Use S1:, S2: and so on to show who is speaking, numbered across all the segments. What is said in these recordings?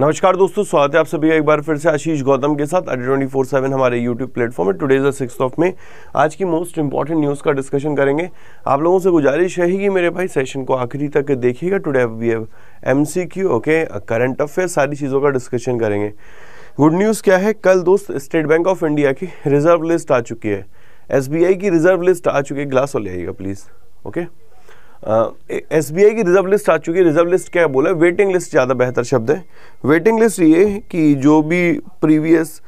S1: नमस्कार दोस्तों स्वागत है आप सभी एक बार फिर से आशीष गौतम के साथ अडी ट्वेंटी फोर सेवन हमारे यूट्यूब प्लेटफॉर्म है टुडेज द सिक्स ऑफ में आज की मोस्ट इंपॉर्टेंट न्यूज़ का डिस्कशन करेंगे आप लोगों से गुजारिश रहेगी मेरे भाई सेशन को आखिरी तक देखिएगा today we have M okay current affair सारी चीज़ों का डिस्कशन करेंगे गुड न्यूज़ क्या है कल दोस्त स्टेट बैंक ऑफ इंडिया की रिजर्व लिस्ट आ चुकी है एस की रिजर्व लिस्ट आ चुकी है ग्लास ले आइएगा please okay okay? S B I की रिजर्व लिस्ट आ चुकी है रिजर्व लिस्ट क्या बोला वेटिंग लिस्ट ज़्यादा बेहतर शब्द है वेटिंग लिस्ट ये कि जो भी प्रीवियस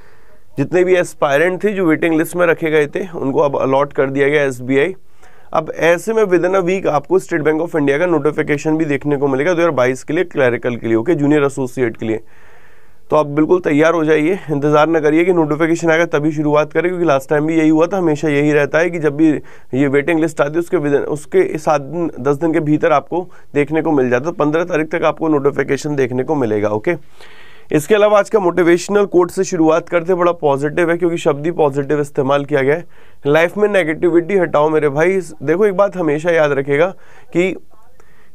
S1: जितने भी एस्पायरेंट थे जो वेटिंग लिस्ट में रखे गए थे उनको अब अलॉट कर दिया गया एस बी आई अब ऐसे में विद इन अ वीक आपको स्टेट बैंक ऑफ इंडिया का नोटिफिकेशन भी देखने को मिलेगा दो के लिए क्लैरिकल के लिए ओके जूनियर एसोसिएट के लिए तो आप बिल्कुल तैयार हो जाइए इंतज़ार ना करिए कि नोटिफिकेशन आएगा तभी शुरुआत करें क्योंकि लास्ट टाइम भी यही हुआ था हमेशा यही रहता है कि जब भी ये वेटिंग लिस्ट आती है उसके विदिन उसके सात दिन दस दिन के भीतर आपको देखने को मिल जाता है तो पंद्रह तारीख तक आपको नोटिफिकेशन देखने को मिलेगा ओके इसके अलावा आज का मोटिवेशनल कोर्ट से शुरुआत करते बड़ा पॉजिटिव है क्योंकि शब्द ही पॉजिटिव इस्तेमाल किया गया है लाइफ में नेगेटिविटी हटाओ मेरे भाई देखो एक बात हमेशा याद रखेगा कि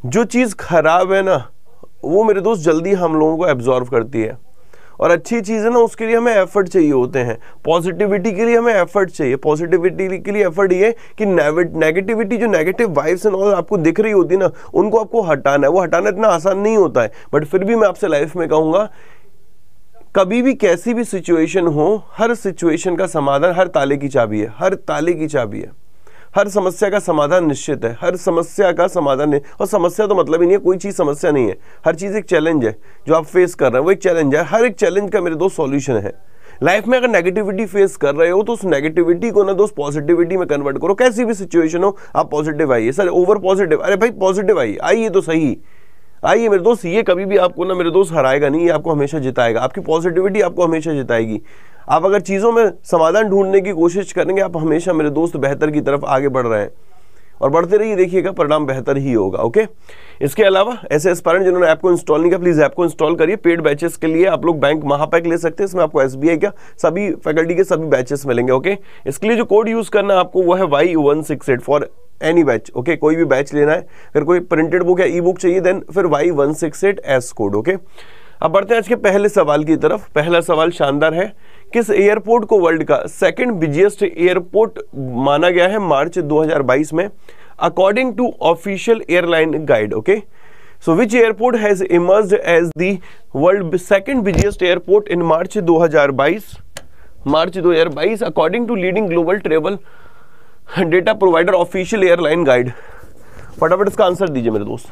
S1: जो चीज़ खराब है ना वो मेरे दोस्त जल्दी हम लोगों को एब्जॉर्व करती है और अच्छी चीज़ है ना उसके लिए हमें एफर्ट चाहिए होते हैं पॉजिटिविटी के लिए हमें एफर्ट चाहिए पॉजिटिविटी के लिए एफर्ट ये कि नेगेटिविटी जो नेगेटिव वाइब्स एंड ऑल आपको दिख रही होती है ना उनको आपको हटाना है वो हटाना इतना आसान नहीं होता है बट फिर भी मैं आपसे लाइफ में कहूँगा कभी भी कैसी भी सिचुएशन हो हर सिचुएशन का समाधान हर ताले की चाबी है हर ताले की चाबी है हर समस्या का समाधान निश्चित है हर समस्या का समाधान नहीं और समस्या तो मतलब ही नहीं है कोई चीज़ समस्या नहीं है हर चीज़ एक चैलेंज है जो आप फेस कर रहे हैं वो एक चैलेंज है हर एक चैलेंज का मेरे दोस्त सॉल्यूशन है लाइफ में अगर नेगेटिविटी फेस कर रहे हो तो उस नेगेटिविटी को ना दोस्त पॉजिटिविटी में कन्वर्ट करो कैसी भी सिचुएशन हो आप पॉजिटिव आइए सर ओवर पॉजिटिव अरे भाई पॉजिटिव आइए आइए तो सही आइए मेरे दोस्त ये कभी भी आपको ना मेरे दोस्त हराएगा नहीं ये आपको हमेशा जिताएगा आपकी पॉजिटिविटी आपको हमेशा जिताएगी आप अगर चीज़ों में समाधान ढूंढने की कोशिश करेंगे आप हमेशा मेरे दोस्त बेहतर की तरफ आगे बढ़ रहे हैं और बढ़ते रहिए देखिएगा परिणाम बेहतर ही होगा ओके इसके अलावा ऐसे एस्पायरेंट जिन्होंने ऐप को इंस्टॉल नहीं किया प्लीज़ ऐप को इंस्टॉल करिए पेड बैचेस के लिए आप लोग बैंक महापैक ले सकते हैं इसमें आपको एस का सभी फैकल्टी के सभी बैचेस मिलेंगे ओके इसके लिए जो कोड यूज़ करना है आपको वो है Y one six eight for any batch okay कोई भी बैच लेना है अगर कोई प्रिंटेड बुक या ई बुक चाहिए देन फिर Y one six eight S code okay अब बढ़ते हैं आज के पहले सवाल की तरफ पहला सवाल शानदार है किस एयरपोर्ट को वर्ल्ड का सेकंड बिजिएस्ट एयरपोर्ट माना गया है मार्च 2022 में according to official airline guide okay so which airport has emerge as the world second busiest airport in March 2022 March 2022 according to leading global travel data provider official airline guide फटाफट इसका answer दीजिए मेरे दोस्त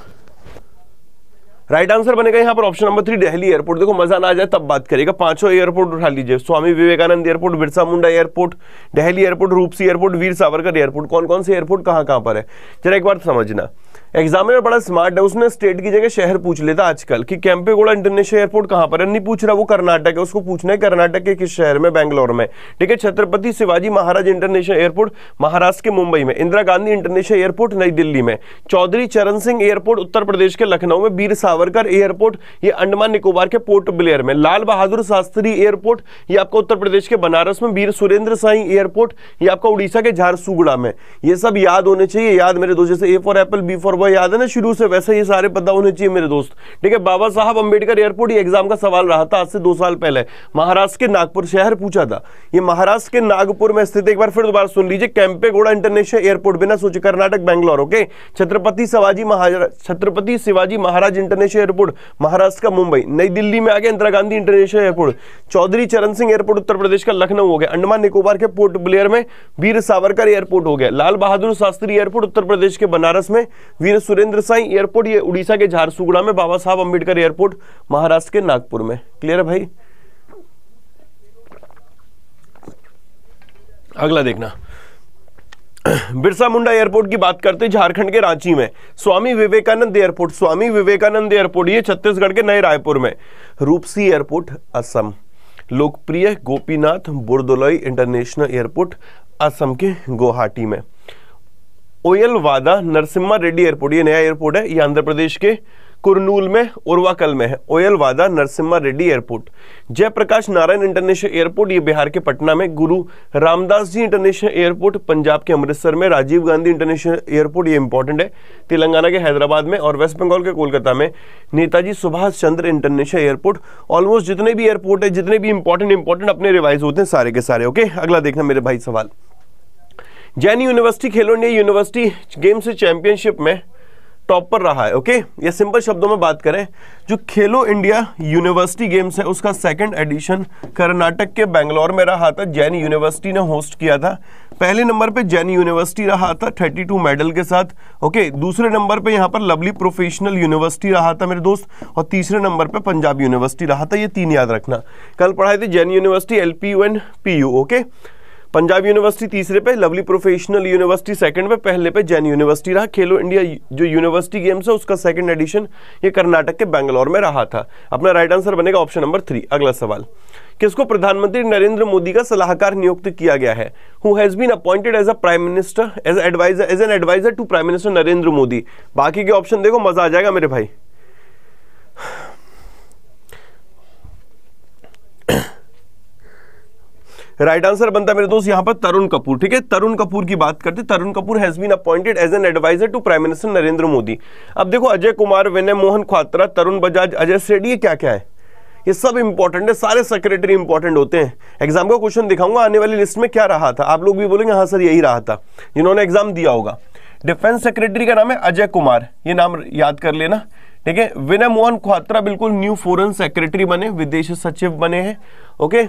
S1: right answer बनेगा यहाँ पर option number three Delhi airport देखो मजा ना आ जाए तब बात करेगा पांचों एयरपोर्ट उठा लीजिए Swami Vivekananda airport Birsa Munda airport Delhi airport Rupsi airport Veer Savarkar airport कौन कौन से एयरपोर्ट कहाँ कहाँ पर है जरा एक बार समझना एग्जामिनर बड़ा स्मार्ट है उसने स्टेट की जगह शहर पूछ लेता आजकल कि कैंपेगोड़ा इंटरनेशनल एयरपोर्ट कहां पर है नहीं पूछ रहा वो कर्नाटक है उसको पूछना है कर्नाटक के किस शहर में बैंगलोर में ठीक है छत्रपति शिवाजी महाराज इंटरनेशनल एयरपोर्ट महाराष्ट्र के मुंबई में इंदिरा गांधी इंटरनेशनल एयरपोर्ट नई दिल्ली में चौधरी चरण सिंह एयरपोर्ट उत्तर प्रदेश के लखनऊ में वीर सावरकर एयरपोर्ट ये अंडमान निकोबार के पोर्ट ब्लेयर में लाल बहादुर शास्त्री एयरपोर्ट ये आपका उत्तर प्रदेश के बनारस में वीर सुरेंद्र साई एयरपोर्ट ये आपका उड़ीसा के झारसुगड़ा में ये सब याद होने चाहिए याद मेरे दोस्त जैसे A for apple B for हुआ याद है ना शुरू से वैसे ये सारे पता होने चाहिए मेरे दोस्त ठीक है बाबा साहब अंबेडकर एयरपोर्ट ये एग्जाम का सवाल रहा था आज से दो साल पहले महाराष्ट्र के नागपुर शहर पूछा था ये महाराष्ट्र के नागपुर में स्थित एक बार फिर दोबारा सुन लीजिए कैंपे इंटरनेशनल एयरपोर्ट बिना सोचे Karnataka Bangalore okay Chhatrapati Shivaji Maharaj Chhatrapati Shivaji Maharaj international airport Maharashtra का मुंबई नई दिल्ली में आ गया Indira Gandhi international airport Chaudhary Charan Singh airport उत्तर प्रदेश का लखनऊ हो गया अंडमान निकोबार के पोर्ट ब्लेयर में वीर सावरकर एयरपोर्ट हो गया लाल बहादुर शास्त्री एयरपोर्ट उत्तर प्रदेश के बनारस में वीर फिर सुरेंद्र साई एयरपोर्ट ये उड़ीसा के झारसुगुड़ा में बाबा साहब अम्बेडकर एयरपोर्ट महाराष्ट्र के नागपुर में क्लियर है भाई अगला देखना बिरसा मुंडा एयरपोर्ट की बात करते हैं झारखंड के रांची में स्वामी विवेकानंद एयरपोर्ट स्वामी विवेकानंद एयरपोर्ट ये छत्तीसगढ़ के नए रायपुर में रूपसी एयरपोर्ट असम लोकप्रिय गोपीनाथ बोरदोलई इंटरनेशनल एयरपोर्ट असम के गुवाहाटी में ओयल वादा नरसिम्हा रेड्डी एयरपोर्ट ये नया एयरपोर्ट है ये आंध्र प्रदेश के कुरनूल में उर्वाकल में है Uyyalawada Narasimha Reddy airport Jayaprakash Narayan international airport ये बिहार के पटना में गुरु रामदास जी इंटरनेशनल एयरपोर्ट पंजाब के अमृतसर में राजीव गांधी इंटरनेशनल एयरपोर्ट ये इंपॉर्टेंट है तेलंगाना के हैदराबाद में और वेस्ट बंगाल के कोलकाता में Netaji Subhash Chandra international airport almost जितने भी एयरपोर्ट है जितने भी इंपॉर्टेंट इंपॉर्टेंट अपने रिवाइज होते हैं सारे के सारे ओके अगला देखना मेरे भाई सवाल Jain university Khelo India university games championship में टॉप पर रहा है ओके या सिंपल शब्दों में बात करें जो खेलो इंडिया यूनिवर्सिटी गेम्स है उसका सेकंड एडिशन कर्नाटक के बेंगलोर में रहा था जैन यूनिवर्सिटी ने होस्ट किया था पहले नंबर पे जैन यूनिवर्सिटी रहा था 32 मेडल के साथ ओके दूसरे नंबर पे यहाँ पर लवली प्रोफेशनल यूनिवर्सिटी रहा था मेरे दोस्त और तीसरे नंबर पर पंजाब यूनिवर्सिटी रहा था ये तीन याद रखना कल पढ़ाए थे Jain university L P U N P U okay Punjab university तीसरे पे लवली प्रोफेशनल यूनिवर्सिटी सेकंड पे पहले पे जैन यूनिवर्सिटी रहा खेलो इंडिया जो यूनिवर्सिटी गेम्स है उसका सेकंड एडिशन ये कर्नाटक के बैंगलोर में रहा था अपना राइट आंसर बनेगा ऑप्शन नंबर थ्री अगला सवाल किसको प्रधानमंत्री नरेंद्र मोदी का सलाहकार नियुक्त किया गया है who has been appointed as a prime minister as adviser as an adviser to prime minister Narendra Modi बाकी के ऑप्शन देखो मजा आ जाएगा मेरे भाई राइट आंसर बनता है मेरे दोस्त यहाँ पर तरुण कपूर ठीक है तरुण कपूर की बात करते Tarun Kapoor has been appointed as an adviser to prime minister Narendra Modi अब देखो अजय कुमार विनय मोहन खात्रा तरुण बजाज अजय सेठ ये क्या क्या है ये सब इंपॉर्टेंट है सारे सेक्रेटरी इंपॉर्टेंट होते हैं एग्जाम का क्वेश्चन दिखाऊंगा आने वाली लिस्ट में क्या रहा था आप लोग भी बोलेंगे हाँ सर यही रहा था जिन्होंने एग्जाम दिया होगा डिफेंस सेक्रेटरी का नाम है अजय कुमार ये नाम याद कर लेना ठीक है विनय मोहन ख्वात्रा बिल्कुल न्यू फॉरेन सेक्रेटरी बने विदेश सचिव बने हैं ओके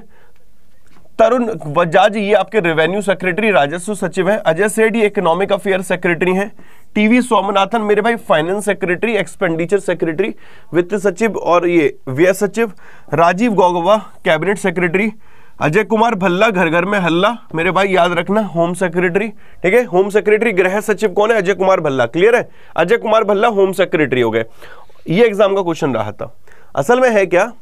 S1: तरुण बजाज ये आपके रेवेन्यू सेक्रेटरी राजस्व सचिव हैं अजय सेठ ये इकोनॉमिक अफेयर सेक्रेटरी हैं टीवी सोमनाथन मेरे भाई फाइनेंस सेक्रेटरी एक्सपेंडिचर सेक्रेटरी वित्त सचिव और ये व्यय सचिव राजीव गौगवा कैबिनेट सेक्रेटरी अजय कुमार भल्ला घर घर में हल्ला मेरे भाई याद रखना होम सेक्रेटरी ठीक है होम सेक्रेटरी गृह सचिव कौन है अजय कुमार भल्ला क्लियर है अजय कुमार भल्ला होम सेक्रेटरी हो गए ये एग्जाम का क्वेश्चन रहा था असल में है क्या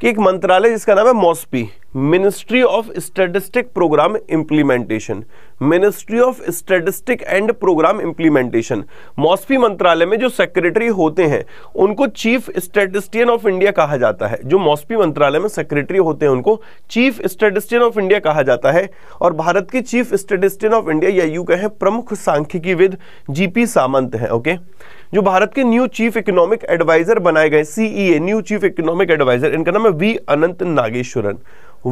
S1: कि एक मंत्रालय जिसका नाम है MoSPI ministry of statistic programme implementation ministry of statistic and programme implementation MoSPI मंत्रालय में जो सेक्रेटरी होते हैं उनको चीफ स्टेटिस्टियन ऑफ इंडिया कहा जाता है जो मॉस्पी मंत्रालय में सेक्रेटरी होते हैं उनको चीफ स्टेटिस्टियन ऑफ इंडिया कहा जाता है और भारत की चीफ स्टेटिस्टियन ऑफ इंडिया या यू कहें प्रमुख सांख्यिकीविद जी सामंत है ओके okay? जो भारत के न्यू चीफ इकोनॉमिक एडवाइजर बनाए गए CEA new chief economic adviser इनका नाम है वी अनंत नागेश्वरन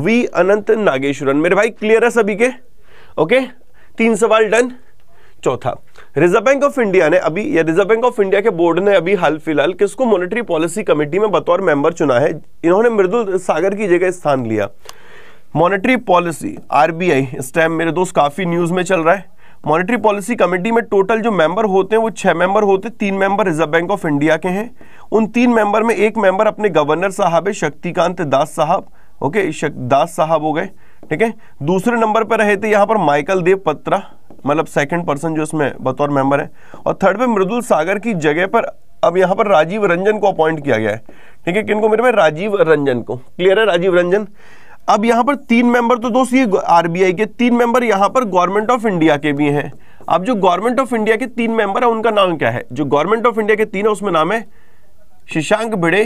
S1: वी अनंत नागेश्वरन मेरे भाई क्लियर है सभी के ओके तीन सवाल डन चौथा रिजर्व बैंक ऑफ इंडिया ने अभी या रिजर्व बैंक ऑफ इंडिया के बोर्ड ने अभी हाल फिलहाल किसको मॉनेटरी पॉलिसी कमेटी में बतौर मेंबर चुना है इन्होंने मृदुल सागर की जगह स्थान लिया मॉनेटरी पॉलिसी आरबीआई इस टाइम मेरे दोस्त काफी न्यूज में चल रहा है मॉनेटरी पॉलिसी कमेटी में टोटल जो मेंबर होते हैं वो छह मेंबर होते तीन member reserve bank of India के हैं उन तीन मेंबर में एक मेंबर अपने गवर्नर साहब है शक्तिकांत दास साहब ओके दास साहब हो गए ठीक है दूसरे नंबर पर रहे थे यहाँ पर माइकल देव पत्रा मतलब सेकंड पर्सन जो इसमें बतौर मेंबर है और थर्ड पे मृदुल सागर की जगह पर अब यहाँ पर राजीव रंजन को अपॉइंट किया गया है ठीक है किनको मेरे में राजीव रंजन को क्लियर है राजीव रंजन अब यहां पर तीन मेंबर तो दोस्त ये आरबीआई के तीन मेंबर यहां पर गवर्नमेंट ऑफ इंडिया के भी हैं अब जो गवर्नमेंट ऑफ इंडिया के तीन मेंबर है उनका नाम क्या है जो गवर्नमेंट ऑफ इंडिया के तीन है उसमें नाम है शशांक भिड़े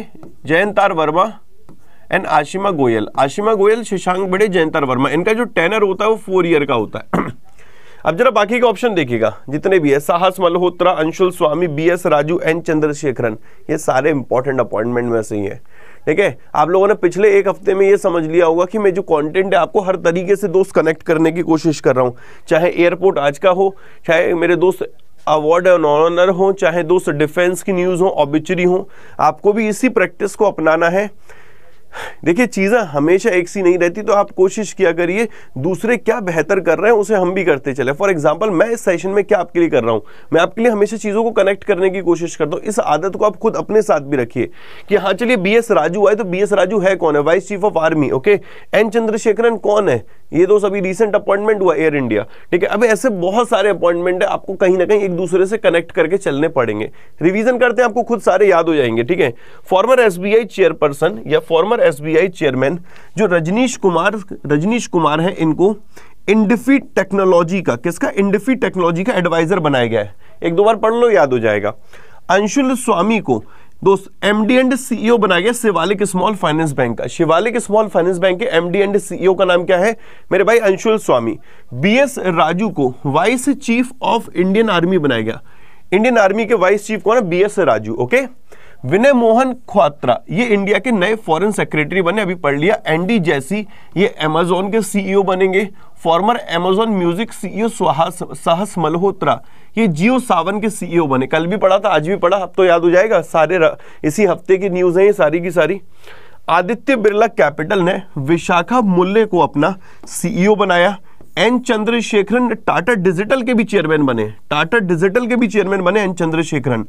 S1: जयंतार वर्मा एंड आशिमा गोयल आशिमा गोयल शशांक भिड़े जयंतार वर्मा इनका जो टेनर होता है वो फोर ईयर का होता है अब जरा बाकी का ऑप्शन देखिएगा जितने भी है साहस Malhotra Anshul Swami B S Raju and Chandrasekaran ये सारे इंपॉर्टेंट अपॉइंटमेंट में से ही है ठीक है आप लोगों ने पिछले एक हफ्ते में ये समझ लिया होगा कि मैं जो कंटेंट है आपको हर तरीके से दोस्त कनेक्ट करने की कोशिश कर रहा हूँ चाहे एयरपोर्ट आज का हो चाहे मेरे दोस्त अवार्ड ऑनर हो चाहे दोस्त डिफेंस की न्यूज़ हो ऑबिचरी हो आपको भी इसी प्रैक्टिस को अपनाना है देखिए चीज़ें हमेशा एक सी नहीं रहती तो आप कोशिश किया करिए दूसरे क्या बेहतर कर रहे हैं उसे हम भी करते चले फॉर एग्जाम्पल मैं इस सेशन में क्या आपके लिए कर रहा हूँ मैं आपके लिए हमेशा चीज़ों को कनेक्ट करने की कोशिश करता हूँ इस आदत को आप खुद अपने साथ भी रखिए कि हाँ चलिए बी एस राजू आए तो बी एस राजू है कौन है vice chief of army okay N Chandrasekaran कौन है ये तो सभी रिसेंट अपॉइंटमेंट हुआ एयर इंडिया ठीक है अब ऐसे बहुत सारे अपॉइंटमेंट है आपको कहीं ना कहीं एक दूसरे से कनेक्ट करके चलने पड़ेंगे रिवीजन करते हैं आपको खुद सारे याद हो जाएंगे ठीक है फॉर्मर एसबीआई चेयरपर्सन या फॉर्मर एसबीआई चेयरमैन जो रजनीश कुमार रजनीश कुमार हैं इनको इंडफी टेक्नोलॉजी का किसका इंडफी टेक्नोलॉजी का एडवाइजर बनाया गया है एक दो बार पढ़ लो याद हो जाएगा अंशुल स्वामी को दोस्त एमडी एंड सीईओ बनाया गया शिवालिक स्मॉल फाइनेंस बैंक का शिवालिक स्मॉल फाइनेंस बैंक के एमडी एंड सीईओ का नाम क्या है मेरे भाई अंशुल स्वामी बीएस राजू को vice chief of Indian army बनाया गया इंडियन आर्मी के वाइस चीफ कौन है B S Raju okay okay? Vinay Mohan Kwatra ये इंडिया के नए फॉरेन सेक्रेटरी बने अभी पढ़ लिया एनडी जैसी ये अमेजोन के सीईओ बनेंगे फॉर्मर अमेजोन म्यूजिक सीईओ सहस मल्होत्रा ये जियो सावन के सीईओ बने कल भी पढ़ा था आज भी पढ़ा अब तो याद हो जाएगा सारे इसी हफ्ते की न्यूज़ है ये सारी की सारी आदित्य बिरला कैपिटल ने विशाखा मूल्य को अपना सीईओ बनाया एन चंद्रशेखरन टाटा डिजिटल के भी चेयरमैन बने टाटा डिजिटल के भी चेयरमैन बने एन चंद्रशेखरन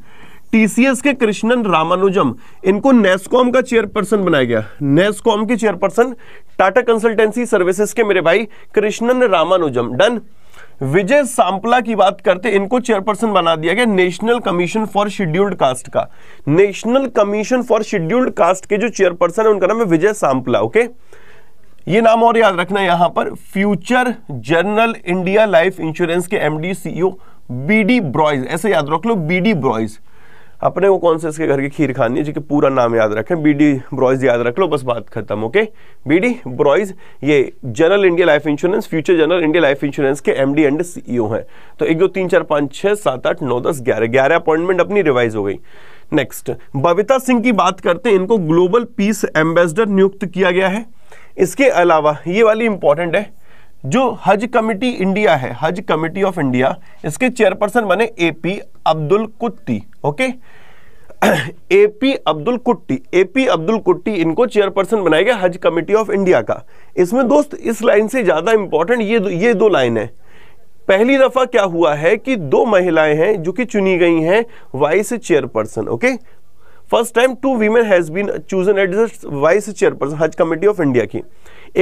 S1: टीसीएस के कृष्णन रामानुजम इनको नेस्कॉम का चेयरपर्सन बनाया गया नेस्कॉम के चेयरपर्सन टाटा कंसल्टेंसी सर्विसेज के मेरे भाई कृष्णन रामानुजम डन विजय सांपला की बात करते इनको चेयरपर्सन बना दिया गया national commission for scheduled caste का national commission for scheduled caste के जो चेयरपर्सन है उनका नाम है विजय सांपला ओके ये नाम और याद रखना यहां पर future general India life insurance के एमडी सीईओ बीडी ब्रॉयज ऐसे याद रख लो बीडी ब्रॉयज अपने वो कौन से इसके घर की खीर खानी है जिसके पूरा नाम याद रखें बी डी ब्रॉयज याद रख लो बस बात खत्म ओके बी डी ब्रॉयज ये general India life insurance future general India life insurance के एमडी एंड सीईओ हैं तो एक दो तीन चार पाँच छः सात आठ नौ दस ग्यारह ग्यारह अपॉइंटमेंट अपनी रिवाइज हो गई नेक्स्ट बबिता सिंह की बात करते हैं इनको ग्लोबल पीस एम्बेसडर नियुक्त किया गया है इसके अलावा ये वाली इंपॉर्टेंट है जो हज कमिटी इंडिया है हज कमिटी ऑफ इंडिया इसके चेयरपर्सन बने A P Abdullakutty okay AP Abdul कुट्टी एपी अब्दुल कुट्टी इनको चेयरपर्सन बनाया गया हज कमिटी ऑफ इंडिया का इसमें दोस्त इस लाइन से ज़्यादा इंपॉर्टेंट ये ये दो लाइन है पहली दफ़ा क्या हुआ है कि दो महिलाएं हैं जो कि चुनी गई हैं vice chairperson okay first time two women has been chosen at vice chairperson Haj committee of India की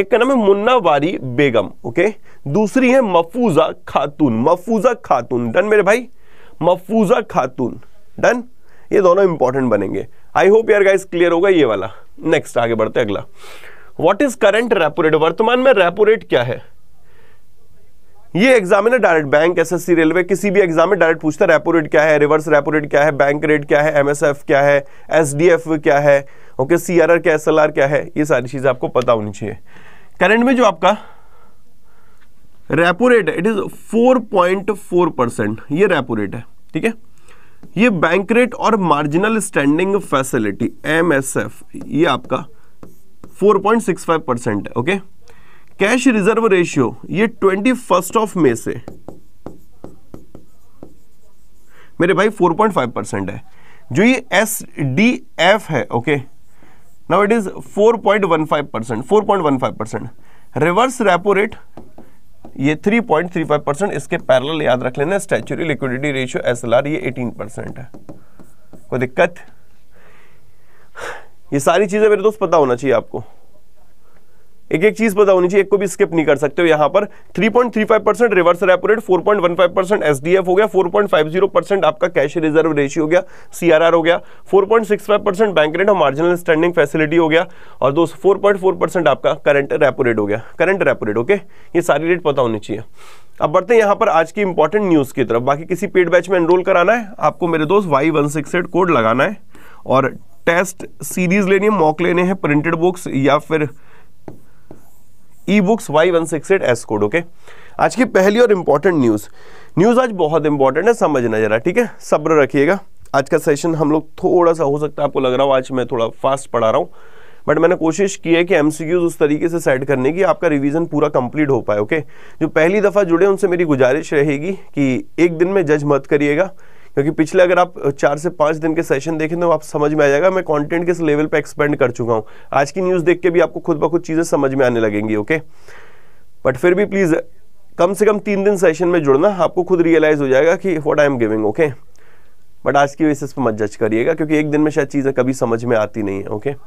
S1: एक का नाम है मुन्ना वारी बेगम ओके दूसरी है मफूजा खातून मफूजा खातून डन मेरे भाई मफूजा खातून डन ये दोनों इंपॉर्टेंट बनेंगे आई होप यार गाइस क्लियर होगा ये वाला नेक्स्ट आगे बढ़ते अगला what is current repo rate वर्तमान में रेपो रेट क्या है ये examiner direct bank SSC railway किसी भी एग्जाम में डायरेक्ट पूछता है रेपो रेट क्या है रिवर्स रेपो रेट क्या है बैंक रेट क्या है एमएसएफ क्या है एसडीएफ क्या है ओके सीआरआर क्या एसएलआर क्या है ये सारी चीज़ें आपको पता होनी चाहिए करंट में जो आपका repo rate it is four percent ये रेपो रेट है ठीक है ये बैंक रेट और मार्जिनल स्टैंडिंग फैसिलिटी एफ ये आपका फाइव परसेंट है okay okay? Cash reserve ratio ये ट्वेंटी फर्स्ट ऑफ मे से मेरे भाई 4.5 परसेंट है जो ये एस डी एफ है okay now it is 4.15 percent 4.15 percent reverse repo rate ये 3.35 परसेंट इसके पैरेलल याद रख लेना स्टैचुरी लिक्विडिटी रेशियो आर ये 18 परसेंट है कोई दिक्कत ये सारी चीज़ें मेरे दोस्त पता होना चाहिए आपको एक एक चीज पता होनी चाहिए एक को भी स्किप नहीं कर सकते हो यहां पर 3.35 percent reverse repo rate 4.15 percent S हो गया 4.50 परसेंट आपका कैश रिजर्व रेशियो हो गया सीआरआर हो गया 4.65 परसेंट बैंक रेट और मार्जिनल स्टैंडिंग फैसिलिटी हो गया और दोस्त फोर परसेंट आपका करंट रेपो रेट हो गया करंट रेपो रेट ओके ये सारी रेट पता होनी चाहिए अब बढ़ते हैं यहां पर आज की इंपॉर्टेंट न्यूज़ की तरफ बाकी किसी पेड बैच में एनरोल कराना है आपको मेरे दोस्त वाई कोड लगाना है और टेस्ट सीरीज लेनी है मॉक लेने हैं प्रिंटेड बुक्स या फिर e books Y one six eight S code okay आज की पहली और इंपॉर्टेंट न्यूज़ न्यूज़ आज बहुत इंपॉर्टेंट है समझना जरा ठीक है सब्र रखिएगा आज का सेशन हम लोग थोड़ा सा हो सकता है आपको लग रहा हो आज मैं थोड़ा फास्ट पढ़ा रहा हूँ बट मैंने कोशिश की है कि एम उस तरीके से सेट करने की आपका रिवीजन पूरा कंप्लीट हो पाए ओके जो पहली दफ़ा जुड़े उनसे मेरी गुजारिश रहेगी कि एक दिन में जज मत करिएगा क्योंकि पिछले अगर आप चार से पांच दिन के सेशन देखें तो आप समझ में आ जाएगा मैं कॉन्टेंट किस लेवल पर एक्सपेंड कर चुका हूँ आज की न्यूज़ देख के भी आपको खुद ब खुद चीज़ें समझ में आने लगेंगी ओके बट फिर भी प्लीज़ कम से कम तीन दिन सेशन में जुड़ना आपको खुद रियलाइज़ हो जाएगा कि what I am giving okay but आज की बेसिस पर मत जज करिएगा क्योंकि एक दिन में शायद चीज़ें कभी समझ में आती नहीं है ओके okay?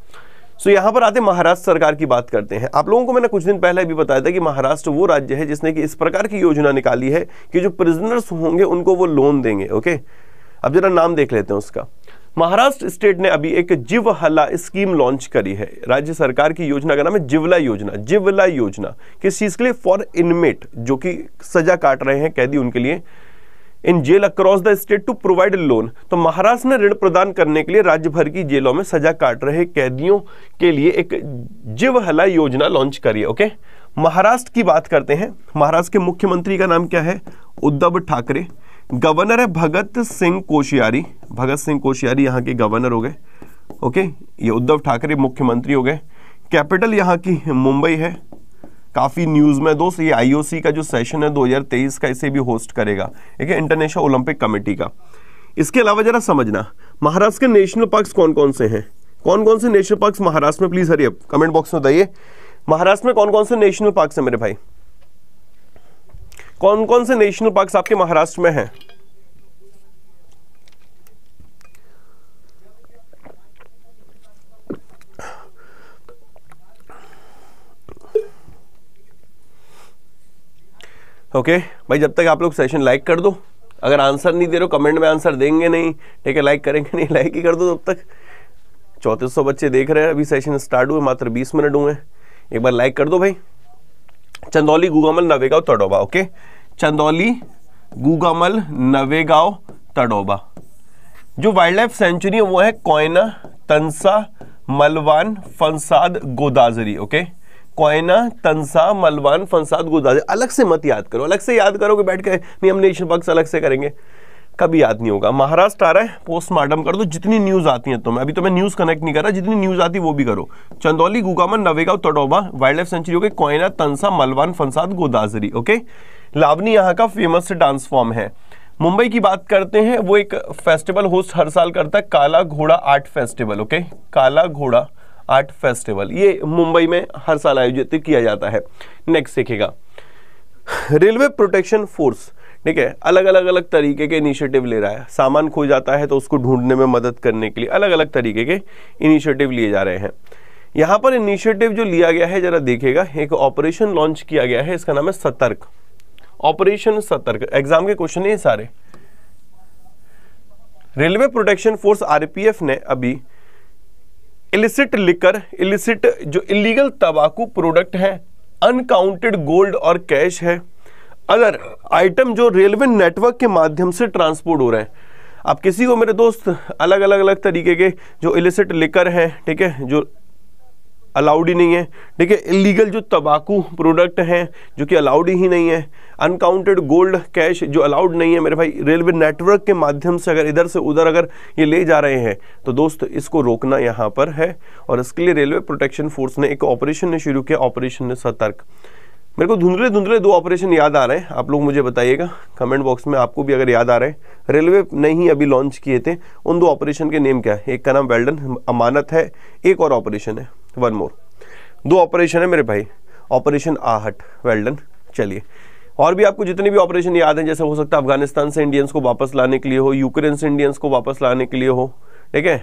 S1: सो so, यहाँ पर आते महाराष्ट्र सरकार की बात करते हैं आप लोगों को मैंने कुछ दिन पहले भी बताया था कि महाराष्ट्र वो राज्य है जिसने कि इस प्रकार की योजना निकाली है कि जो प्रिजनर्स होंगे उनको वो लोन देंगे ओके अब जरा नाम देख लेते हैं उसका महाराष्ट्र स्टेट ने अभी एक हल्ला स्कीम लॉन्च करी है राज्य सरकार की योजना का नाम है जिवला योजना जिवला योजना किस चीज़ के लिए फॉर इनमेट जो कि सजा काट रहे हैं कैदी उनके लिए in jail across the state to provide loan तो महाराष्ट्र ने ऋण प्रदान करने के लिए राज्य भर की जेलों में सजा काट रहे कैदियों के लिए एक जीव हला योजना लॉन्च करी ओके महाराष्ट्र की बात करते हैं महाराष्ट्र के मुख्यमंत्री का नाम क्या है उद्धव ठाकरे गवर्नर है भगत सिंह कोशियारी भगत सिंह कोशियारी यहाँ के गवर्नर हो गए ओके ये उद्धव ठाकरे मुख्यमंत्री हो गए कैपिटल यहाँ की मुंबई है काफ़ी न्यूज़ में दोस्त ये आईओसी का जो सेशन है 2023 का इसे भी होस्ट करेगा ठीक है इंटरनेशनल ओलंपिक कमेटी का इसके अलावा ज़रा समझना महाराष्ट्र के नेशनल पार्क्स कौन कौन से हैं कौन कौन से नेशनल पार्क्स महाराष्ट्र में प्लीज़ हरी कमेंट बॉक्स में बताइए महाराष्ट्र में कौन कौन से नेशनल पार्क्स हैं मेरे भाई कौन कौन से नेशनल पार्क्स आपके महाराष्ट्र में हैं ओके भाई जब तक आप लोग सेशन लाइक कर दो अगर आंसर नहीं दे रहे हो कमेंट में आंसर देंगे नहीं ठीक है लाइक करेंगे नहीं लाइक ही कर दो तब तक चौंतीस सौ बच्चे देख रहे हैं अभी सेशन स्टार्ट हुए मात्र बीस मिनट हुए एक बार लाइक कर दो भाई चंदौली गुगामल नवेगांव तड़ोबा ओके चंदौली गुगामल नवेगांव तड़ोबा जो वाइल्ड लाइफ सेंचुरी है वो है कोयना तंसा मलवान फंसाद गोदाजरी ओके कोयना तंसा मलवान फंसाद गुदादे अलग से मत याद करो अलग से याद करो कि बैठ के नहीं हम नेशन पक्ष अलग से करेंगे कभी याद नहीं होगा महाराष्ट्र आ रहा है पोस्टमार्टम कर दो जितनी न्यूज़ आती है तुम्हें अभी तो मैं न्यूज़ कनेक्ट नहीं कर रहा जितनी न्यूज़ आती वो भी करो Chandoli Gugamal Navegaon Tadoba wild life sanctuary हो गई कोयना तनसा मलवान फंसाद गोदाजरी ओके लावनी यहाँ का फेमस डांस फॉर्म है मुंबई की बात करते हैं वो एक फेस्टिवल होस्ट हर साल करता है काला घोड़ा आर्ट फेस्टिवल ओके काला घोड़ा आर्ट फेस्टिवल ये मुंबई में हर साल आयोजित किया जाता है नेक्स्ट देखेगा रेलवे प्रोटेक्शन फोर्स ठीक है अलग अलग अलग तरीके के इनिशिएटिव ले रहा है सामान खो जाता है तो उसको ढूंढने में मदद करने के लिए अलग अलग तरीके के इनिशिएटिव लिए जा रहे हैं यहाँ पर इनिशिएटिव जो लिया गया है जरा देखिएगा एक ऑपरेशन लॉन्च किया गया है इसका नाम है सतर्क ऑपरेशन सतर्क एग्जाम के क्वेश्चन ये सारे रेलवे प्रोटेक्शन फोर्स आरपीएफ ने अभी इलिसिट लिकर इलिसिट जो इलीगल तंबाकू प्रोडक्ट है अनकाउंटेड गोल्ड और कैश है अगर आइटम जो रेलवे नेटवर्क के माध्यम से ट्रांसपोर्ट हो रहे हैं आप किसी को मेरे दोस्त अलग अलग अलग तरीके के जो इलिसिट लिकर हैं ठीक है जो अलाउड ही नहीं है ठीक है इलीगल जो तंबाकू प्रोडक्ट हैं जो कि अलाउड ही नहीं है अनकाउंटेड गोल्ड कैश जो अलाउड नहीं है मेरे भाई रेलवे नेटवर्क के माध्यम से अगर इधर से उधर अगर ये ले जा रहे हैं तो दोस्त इसको रोकना यहाँ पर है और इसके लिए रेलवे प्रोटेक्शन फोर्स ने एक ऑपरेशन ने शुरू किया ऑपरेशन ने सतर्क मेरे को धुंधले धुंधले दो ऑपरेशन याद आ रहे हैं आप लोग मुझे बताइएगा कमेंट बॉक्स में आपको भी अगर याद आ रहे हैं रेलवे ने ही अभी लॉन्च किए थे उन दो ऑपरेशन के नेम क्या है एक का नाम वेल्डन अमानत है एक और ऑपरेशन है वन मोर दो ऑपरेशन है मेरे भाई ऑपरेशन आहट वेल्डन चलिए और भी आपको जितने भी ऑपरेशन याद हैं जैसे हो सकता है अफगानिस्तान से इंडियंस को वापस लाने के लिए हो यूक्रेन से इंडियंस को वापस लाने के लिए हो ठीक है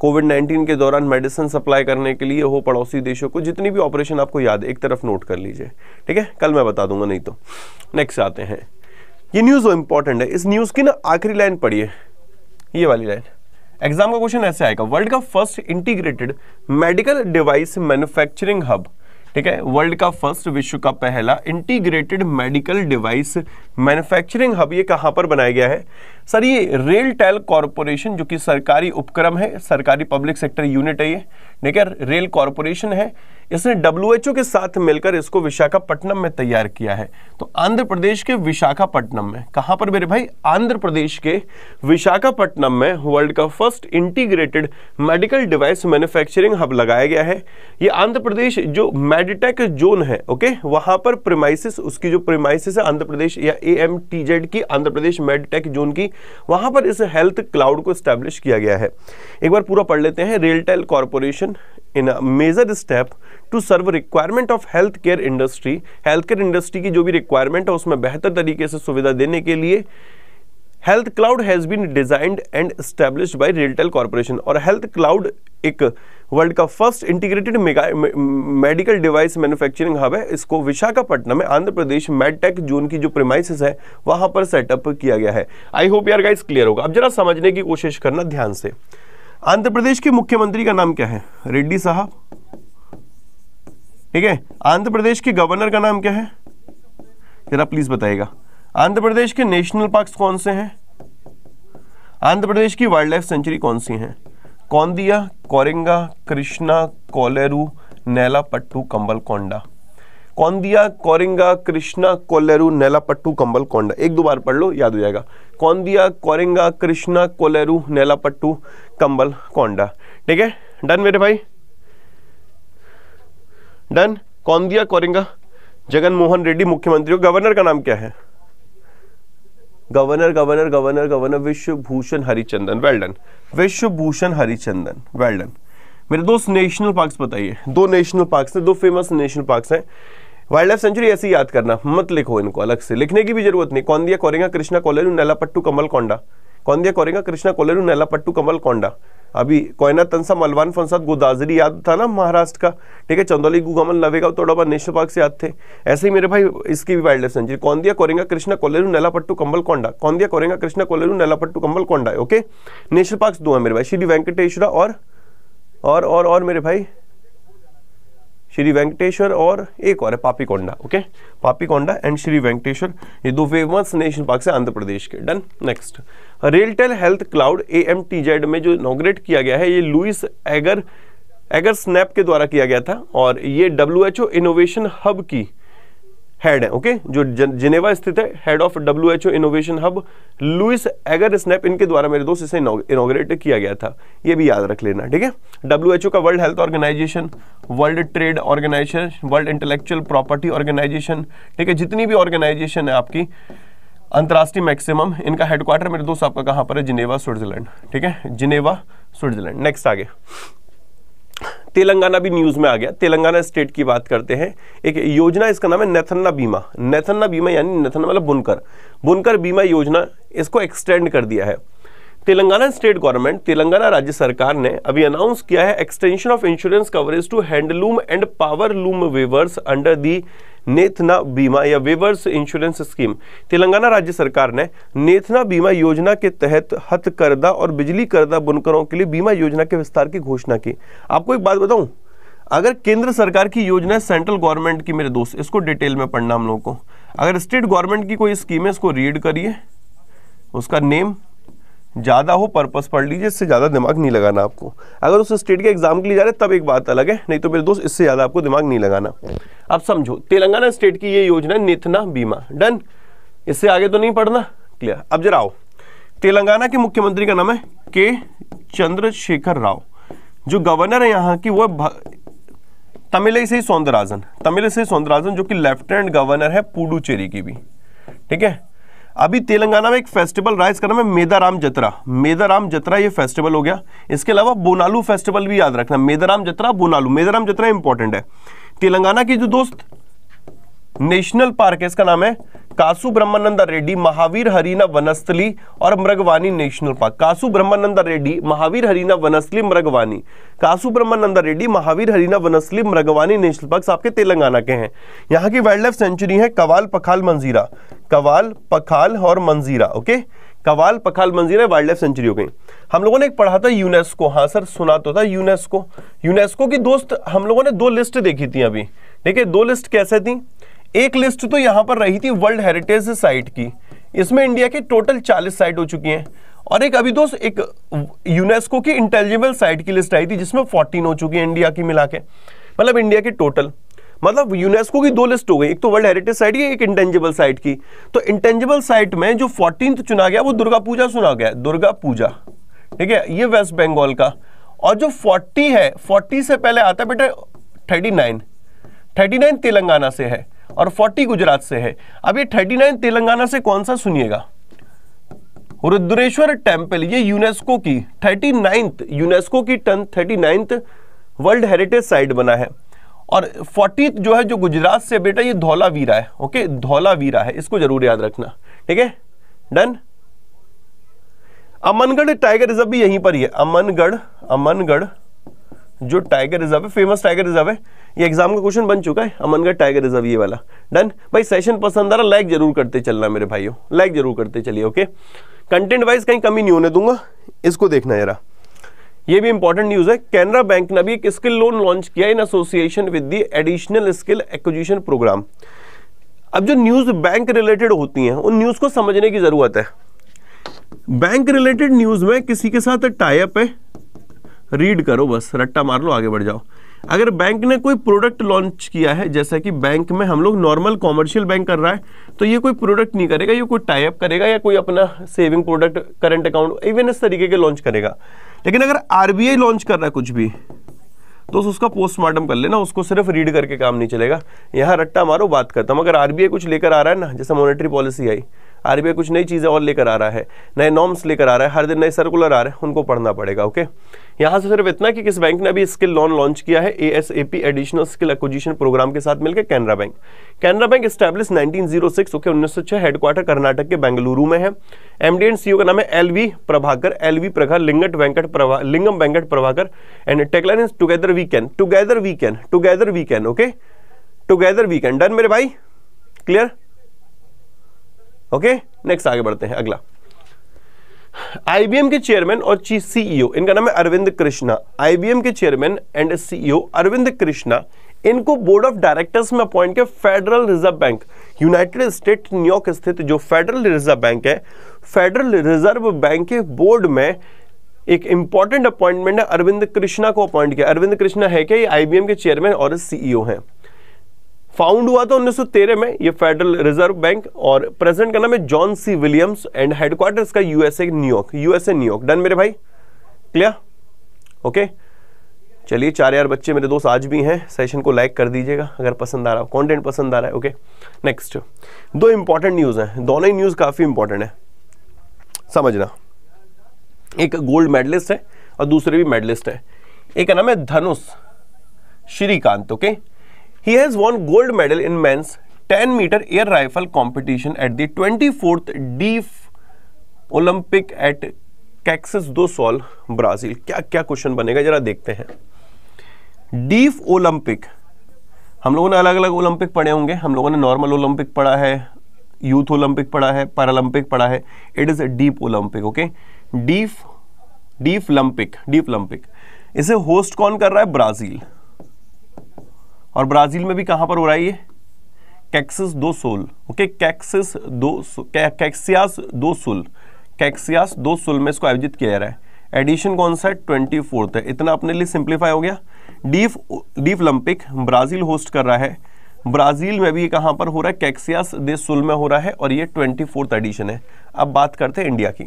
S1: कोविड 19 के दौरान मेडिसिन सप्लाई करने के लिए हो पड़ोसी देशों को जितनी भी ऑपरेशन आपको याद है एक तरफ नोट कर लीजिए ठीक है कल मैं बता दूंगा नहीं तो नेक्स्ट आते हैं ये न्यूज़ इंपॉर्टेंट है इस न्यूज़ की ना आखिरी लाइन पढ़िए ये वाली लाइन एग्जाम का क्वेश्चन ऐसे आएगा वर्ल्ड का first integrated medical device manufacturing hub ठीक है वर्ल्ड का फर्स्ट विश्व का पहला integrated medical device manufacturing hub ये कहां पर बनाया गया है सर ये रेल टेल कॉरपोरेशन जो कि सरकारी उपक्रम है सरकारी पब्लिक सेक्टर यूनिट है ये ठीक है रेल कॉरपोरेशन है इसने डब्ल्यूएचओ के साथ मिलकर इसको विशाखापट्टनम में तैयार किया है तो आंध्र प्रदेश के विशाखापट्टनम में कहाँ पर मेरे भाई आंध्र प्रदेश के विशाखापट्टनम में वर्ल्ड का first integrated medical device manufacturing hub लगाया गया है ये आंध्र प्रदेश जो मेडिटेक जोन है ओके वहाँ पर प्रिमाइसिस उसकी जो प्रिमाइसिस है आंध्र प्रदेश या ए की आंध्र प्रदेश मेडिटेक जोन की वहां पर इस हेल्थ क्लाउड को स्टैब्लिश किया गया है एक बार पूरा पढ़ लेते हैं RailTel corporation in major step to serve requirement of health care industry health care industry की जो भी रिक्वायरमेंट है उसमें बेहतर तरीके से सुविधा देने के लिए health cloud has been designed and establish by RailTel corporation और हेल्थ क्लाउड एक वर्ल्ड का first integrated medical device manufacturing hub है इसको विशाखापट्टनम में आंध्र प्रदेश मेडटेक जोन की जो प्रिमाइसिस है वहां पर सेटअप किया गया है आई होप यार गाइस क्लियर होगा अब जरा समझने की कोशिश करना ध्यान से आंध्र प्रदेश के मुख्यमंत्री का नाम क्या है रेड्डी साहब ठीक है आंध्र प्रदेश के गवर्नर का नाम क्या है जरा प्लीज बताइएगा आंध्र प्रदेश के नेशनल पार्क कौन से हैं आंध्र प्रदेश की वाइल्ड लाइफ सेंचुरी कौन सी हैं कौंदिया कोरिंगा कृष्णा कोलेरू नैलापट्टू कंबलकोंडा कौंदिया कोरिंगा कृष्णा कोलेरू नैलापट्टू कोंडा एक दो बार पढ़ लो याद हो जाएगा कौंदिया कोरिंगा कृष्णा कोलेरू नैलापट्टू कोंडा ठीक है डन मेरे भाई डन कौंदिया कोरिंगा जगन मोहन रेड्डी मुख्यमंत्री गवर्नर का नाम क्या है governor governor governor governor Biswabhusan Harichandan well done Biswabhusan Harichandan well done मेरे दोस्त नेशनल पार्क्स बताइए दो नेशनल पार्क्स हैं दो फेमस नेशनल पार्क्स हैं वाइल्ड लाइफ सेंचुरी ऐसे याद करना मत लिखो इनको अलग से लिखने की भी जरूरत नहीं कौंदिया कोरेगा कृष्णा कॉलेज नैलापट्टू कमल कौन कौंदिया कोरेगा कृष्णा कॉलेज नैलापट्टू कमल कौंडा अभी कोयना तनसा मलवान फंसाद गोदाजरी याद था ना महाराष्ट्र का ठीक है चंदौली गुगामन लवेगा बहुत नेशनल पार्क से याद थे ऐसे ही मेरे भाई इसकी भी वाइल्ड लाइफ सेंचुरी दिया कोरेगा कृष्णा कोलेरू नलापट्टू कंबल कोंडा कौंदिया कोरेगा कृष्णा कोलेरू नलापट्टू कंबल कोंडा ओके नेशनल पार्क दो है मेरे भाई श्री वेंकटेश्वरा और और और और मेरे भाई श्री वेंकटेश्वर और एक और है पापी कोंडा ओके पापी कोंडा एंड श्री वेंकटेश्वर ये दो फेमस नेशन पार्क से आंध्र प्रदेश के done next RailTel health cloud A M T Z में जो इनोग्रेट किया गया है ये लुइस एगर एगर स्नैप के द्वारा किया गया था और ये W H O innovation hub की हेड है ओके जो जिनेवा स्थित है head of W H O innovation hub Luis एगर स्नैप इनके द्वारा मेरे दोस्त इसे इनोग्रेट किया गया था ये भी याद रख लेना ठीक है डब्ल्यू एच ओ का world health organisation world trade organisation world intellectual property organisation ठीक है जितनी भी ऑर्गेनाइजेशन है आपकी अंतर्राष्ट्रीय मैक्सिमम इनका हेडक्वार्टर मेरे दोस्त आपका कहाँ पर है जिनेवा स्विट्जरलैंड ठीक है जिनेवा स्विट्जरलैंड नेक्स्ट आगे तेलंगाना भी न्यूज़ में आ गया तेलंगाना स्टेट की बात करते हैं एक योजना इसका नाम है नेथन्ना बीमा नेथन्ना बीमा यानी नेथन्ना मतलब बुनकर बुनकर बीमा योजना इसको एक्सटेंड कर दिया है तेलंगाना स्टेट गवर्नमेंट तेलंगाना राज्य सरकार ने अभी अनाउंस किया है extension of insurance coverage to handloom and power loom weavers under the Nethanna बीमा या वेवर्स इंश्योरेंस स्कीम तेलंगाना राज्य सरकार ने नेथना बीमा योजना के तहत हथकरदा और बिजली करदा बुनकरों के लिए बीमा योजना के विस्तार की घोषणा की आपको एक बात बताऊं अगर केंद्र सरकार की योजना सेंट्रल गवर्नमेंट की मेरे दोस्त इसको डिटेल में पढ़ना हम लोगों को अगर स्टेट गवर्नमेंट की कोई स्कीम है इसको रीड करिए उसका नेम ज़्यादा हो पर्पस पढ़ लीजिए इससे ज़्यादा दिमाग नहीं लगाना आपको अगर उस स्टेट के एग्जाम के लिए जा रहे तब एक बात अलग है नहीं तो मेरे दोस्त इससे ज़्यादा आपको दिमाग नहीं लगाना अब समझो तेलंगाना स्टेट की ये योजना निथना बीमा डन इससे आगे तो नहीं पढ़ना क्लियर अब जरा आओ तेलंगाना के मुख्यमंत्री का नाम है के चंद्रशेखर राव जो गवर्नर है यहाँ की वो तमिल से सौंदराजन तमिल से सौंदराजन जो कि लेफ्टिनेंट गवर्नर है पुडुचेरी की भी ठीक है अभी तेलंगाना में एक फेस्टिवल राइज कर नाम है मेदाराम जत्रा मेदाराम जत्रा ये फेस्टिवल हो गया इसके अलावा बोनालू फेस्टिवल भी याद रखना मेदाराम जत्रा बोनालू मेदाराम जत्रा इंपॉर्टेंट है तेलंगाना की जो दोस्त नेशनल पार्क है इसका नाम है कासु ब्रह्मानंदा रेड्डी महावीर हरिना वनस्थली और Mrugavani national park Kasu Brahmananda Reddy Mahavir Harina Vanasthali Mrugavani Kasu Brahmananda Reddy Mahavir Harina Vanasthali Mrugavani national park आपके तेलंगाना के हैं यहाँ की वाइल्ड लाइफ सेंचुरी है कवाल पखाल मंजीरा कवाल पखाल और मंजीरा ओके कवाल पखाल मंजीरा वाइल्ड लाइफ सेंचुरी हो गई हम लोगों ने एक पढ़ा था यूनेस्को हाँ सर सुना तो था यूनेस्को यूनेस्को की दोस्त हम लोगों ने दो लिस्ट देखी थी अभी ठीक है दो लिस्ट कैसे थी एक लिस्ट तो यहां पर रही थी वर्ल्ड हेरिटेज साइट की इसमें इंडिया के टोटल चालीस साइट हो चुकी हैं और एक अभी दोस्त एक यूनेस्को की इंटेलिजिबल साइट की लिस्ट आई थी जिसमें फोर्टीन हो चुकी है इंडिया की मिला के मतलब इंडिया के टोटल मतलब यूनेस्को की दो लिस्ट हो गई एक तो वर्ल्ड हेरिटेज साइट की एक इंटेंजिबल साइट की तो इंटेंजिबल साइट में जो फोर्टीन चुना गया वो दुर्गा पूजा सुना गया दुर्गा पूजा ठीक है ये वेस्ट बंगाल का और जो फोर्टी है फोर्टी से पहले आता है बेटा thirty nine thirty nine Telangana से है और 40 गुजरात से है अब ये 39 तेलंगाना से कौन सा सुनिएगा रुद्रेश्वर टेम्पल ये यूनेस्को की थर्टी यूनेस्को की टन थर्टी वर्ल्ड हेरिटेज साइट बना है और फोर्टी जो है जो गुजरात से बेटा ये धौलावीरा है ओके धौलावीरा है इसको जरूर याद रखना ठीक है डन अमनगढ़ टाइगर रिजर्व भी यहीं पर ही है अमनगढ़ अमनगढ़ जो टाइगर रिजर्व है फेमस टाइगर रिजर्व है ये एग्जाम का क्वेश्चन बन चुका है अमनगढ़ टाइगर रिजर्व ये वाला डन भाई सेशन पसंद आ रहा लाइक जरूर करते चलना मेरे भाइयों लाइक जरूर करते चलिए ओके कंटेंट वाइज कहीं कमी नहीं होने दूंगा इसको देखना जरा ये भी इंपॉर्टेंट न्यूज है कैनरा बैंक ने अभी एक स्किल लोन लॉन्च किया in association with the additional skill acquisition programme अब जो न्यूज बैंक रिलेटेड होती हैं उन न्यूज को समझने की जरूरत है बैंक रिलेटेड न्यूज में किसी के साथ टाइप है रीड करो बस रट्टा मार लो आगे बढ़ जाओ अगर बैंक ने कोई प्रोडक्ट लॉन्च किया है जैसा कि बैंक में हम लोग नॉर्मल कॉमर्शियल बैंक कर रहा है तो ये कोई प्रोडक्ट नहीं करेगा ये कोई टाइप करेगा या कोई अपना saving product current account even इस तरीके के लॉन्च करेगा लेकिन अगर आर लॉन्च कर रहा है कुछ भी तो उसका पोस्टमार्टम कर लेना उसको सिर्फ रीड करके काम नहीं चलेगा यहाँ रट्टा मारो बात करता हूँ अगर आर कुछ लेकर आ रहा है ना जैसे मॉनेटरी पॉलिसी आई आर कुछ नई चीज़ें और लेकर आ रहा है नए नॉर्म्स लेकर आ रहा है हर दिन नए सर्कुलर आ रहे हैं उनको पढ़ना पड़ेगा ओके यहां से सिर्फ इतना कि किस बैंक ने अभी स्किल लोन लॉन्च किया है ASAP additional skill acquisition programme के साथ मिलकर Canara bank Canara bank establish 1906 okay 1906 headquarter Karnataka के बेंगलुरु में है एमडी एंड सीईओ का नाम है L Prabhakar L V Prabhalingam Venkat Prabhalingam Venkat Prabhakar and tagline is together we can together we can together we can okay together we can done मेरे भाई क्लियर ओके नेक्स्ट आगे बढ़ते हैं अगला आईबीएम के चेयरमैन और चीफ सीईओ e इनका नाम है अरविंद कृष्णा आईबीएम के chairman and CEO Arvind Krishna इनको बोर्ड ऑफ डायरेक्टर्स में अपॉइंट किया federal reserve bank united state New York स्थित जो फेडरल रिजर्व बैंक है फेडरल रिजर्व बैंक के बोर्ड में एक इंपॉर्टेंट अपॉइंटमेंट है अरविंद कृष्णा को अपॉइंट किया अरविंद कृष्णा है क्या आईबीएम के चेयरमैन और सीईओ e हैं फाउंड हुआ था 1913 में ये फेडरल रिजर्व बैंक और प्रेसिडेंट का नाम है John C Williams and headquarters का USA New York USA New York done मेरे भाई क्लियर ओके चलिए चार यार बच्चे मेरे दोस्त आज भी हैं सेशन को लाइक कर दीजिएगा अगर पसंद आ रहा हो कंटेंट पसंद आ रहा है ओके नेक्स्ट दो इंपॉर्टेंट न्यूज़ हैं दोनों ही न्यूज़ काफ़ी इंपॉर्टेंट है समझना एक गोल्ड मेडलिस्ट है और दूसरे भी मेडलिस्ट है एक का नाम है Dhanush Shrikant okay okay? He has won gold medal in men's 10 meter air rifle competition at the 24th DEEF Olympic at Caxias do Sul Brazil क्या क्या क्वेश्चन बनेगा जरा देखते हैं डीफ ओलंपिक हम लोगों ने अलग अलग ओलंपिक पढ़े होंगे हम लोगों ने नॉर्मल ओलंपिक पढ़ा है यूथ ओलंपिक पढ़ा है पैरालंपिक पढ़ा है it is a deaf olympic okay deaf Deaflympic Deaflympic इसे होस्ट कौन कर रहा है ब्राज़ील और ब्राज़ील में भी कहां पर हो रहा है ये कैक्सिस दो सोल ओके कैक्सिस दो कैक्सियास दो सुल कैक्सियास दो सुल में इसको आयोजित किया जा रहा है एडिशन कौन सा है ट्वेंटी फोर्थ है इतना अपने लिए सिंप्लीफाई हो गया deaf deaf olympic Brazil host कर रहा है ब्राज़ील में भी ये कहाँ पर हो रहा है कैक्सियास दे सुल में हो रहा है और ये ट्वेंटी फोर्थ एडिशन है अब बात करते हैं इंडिया की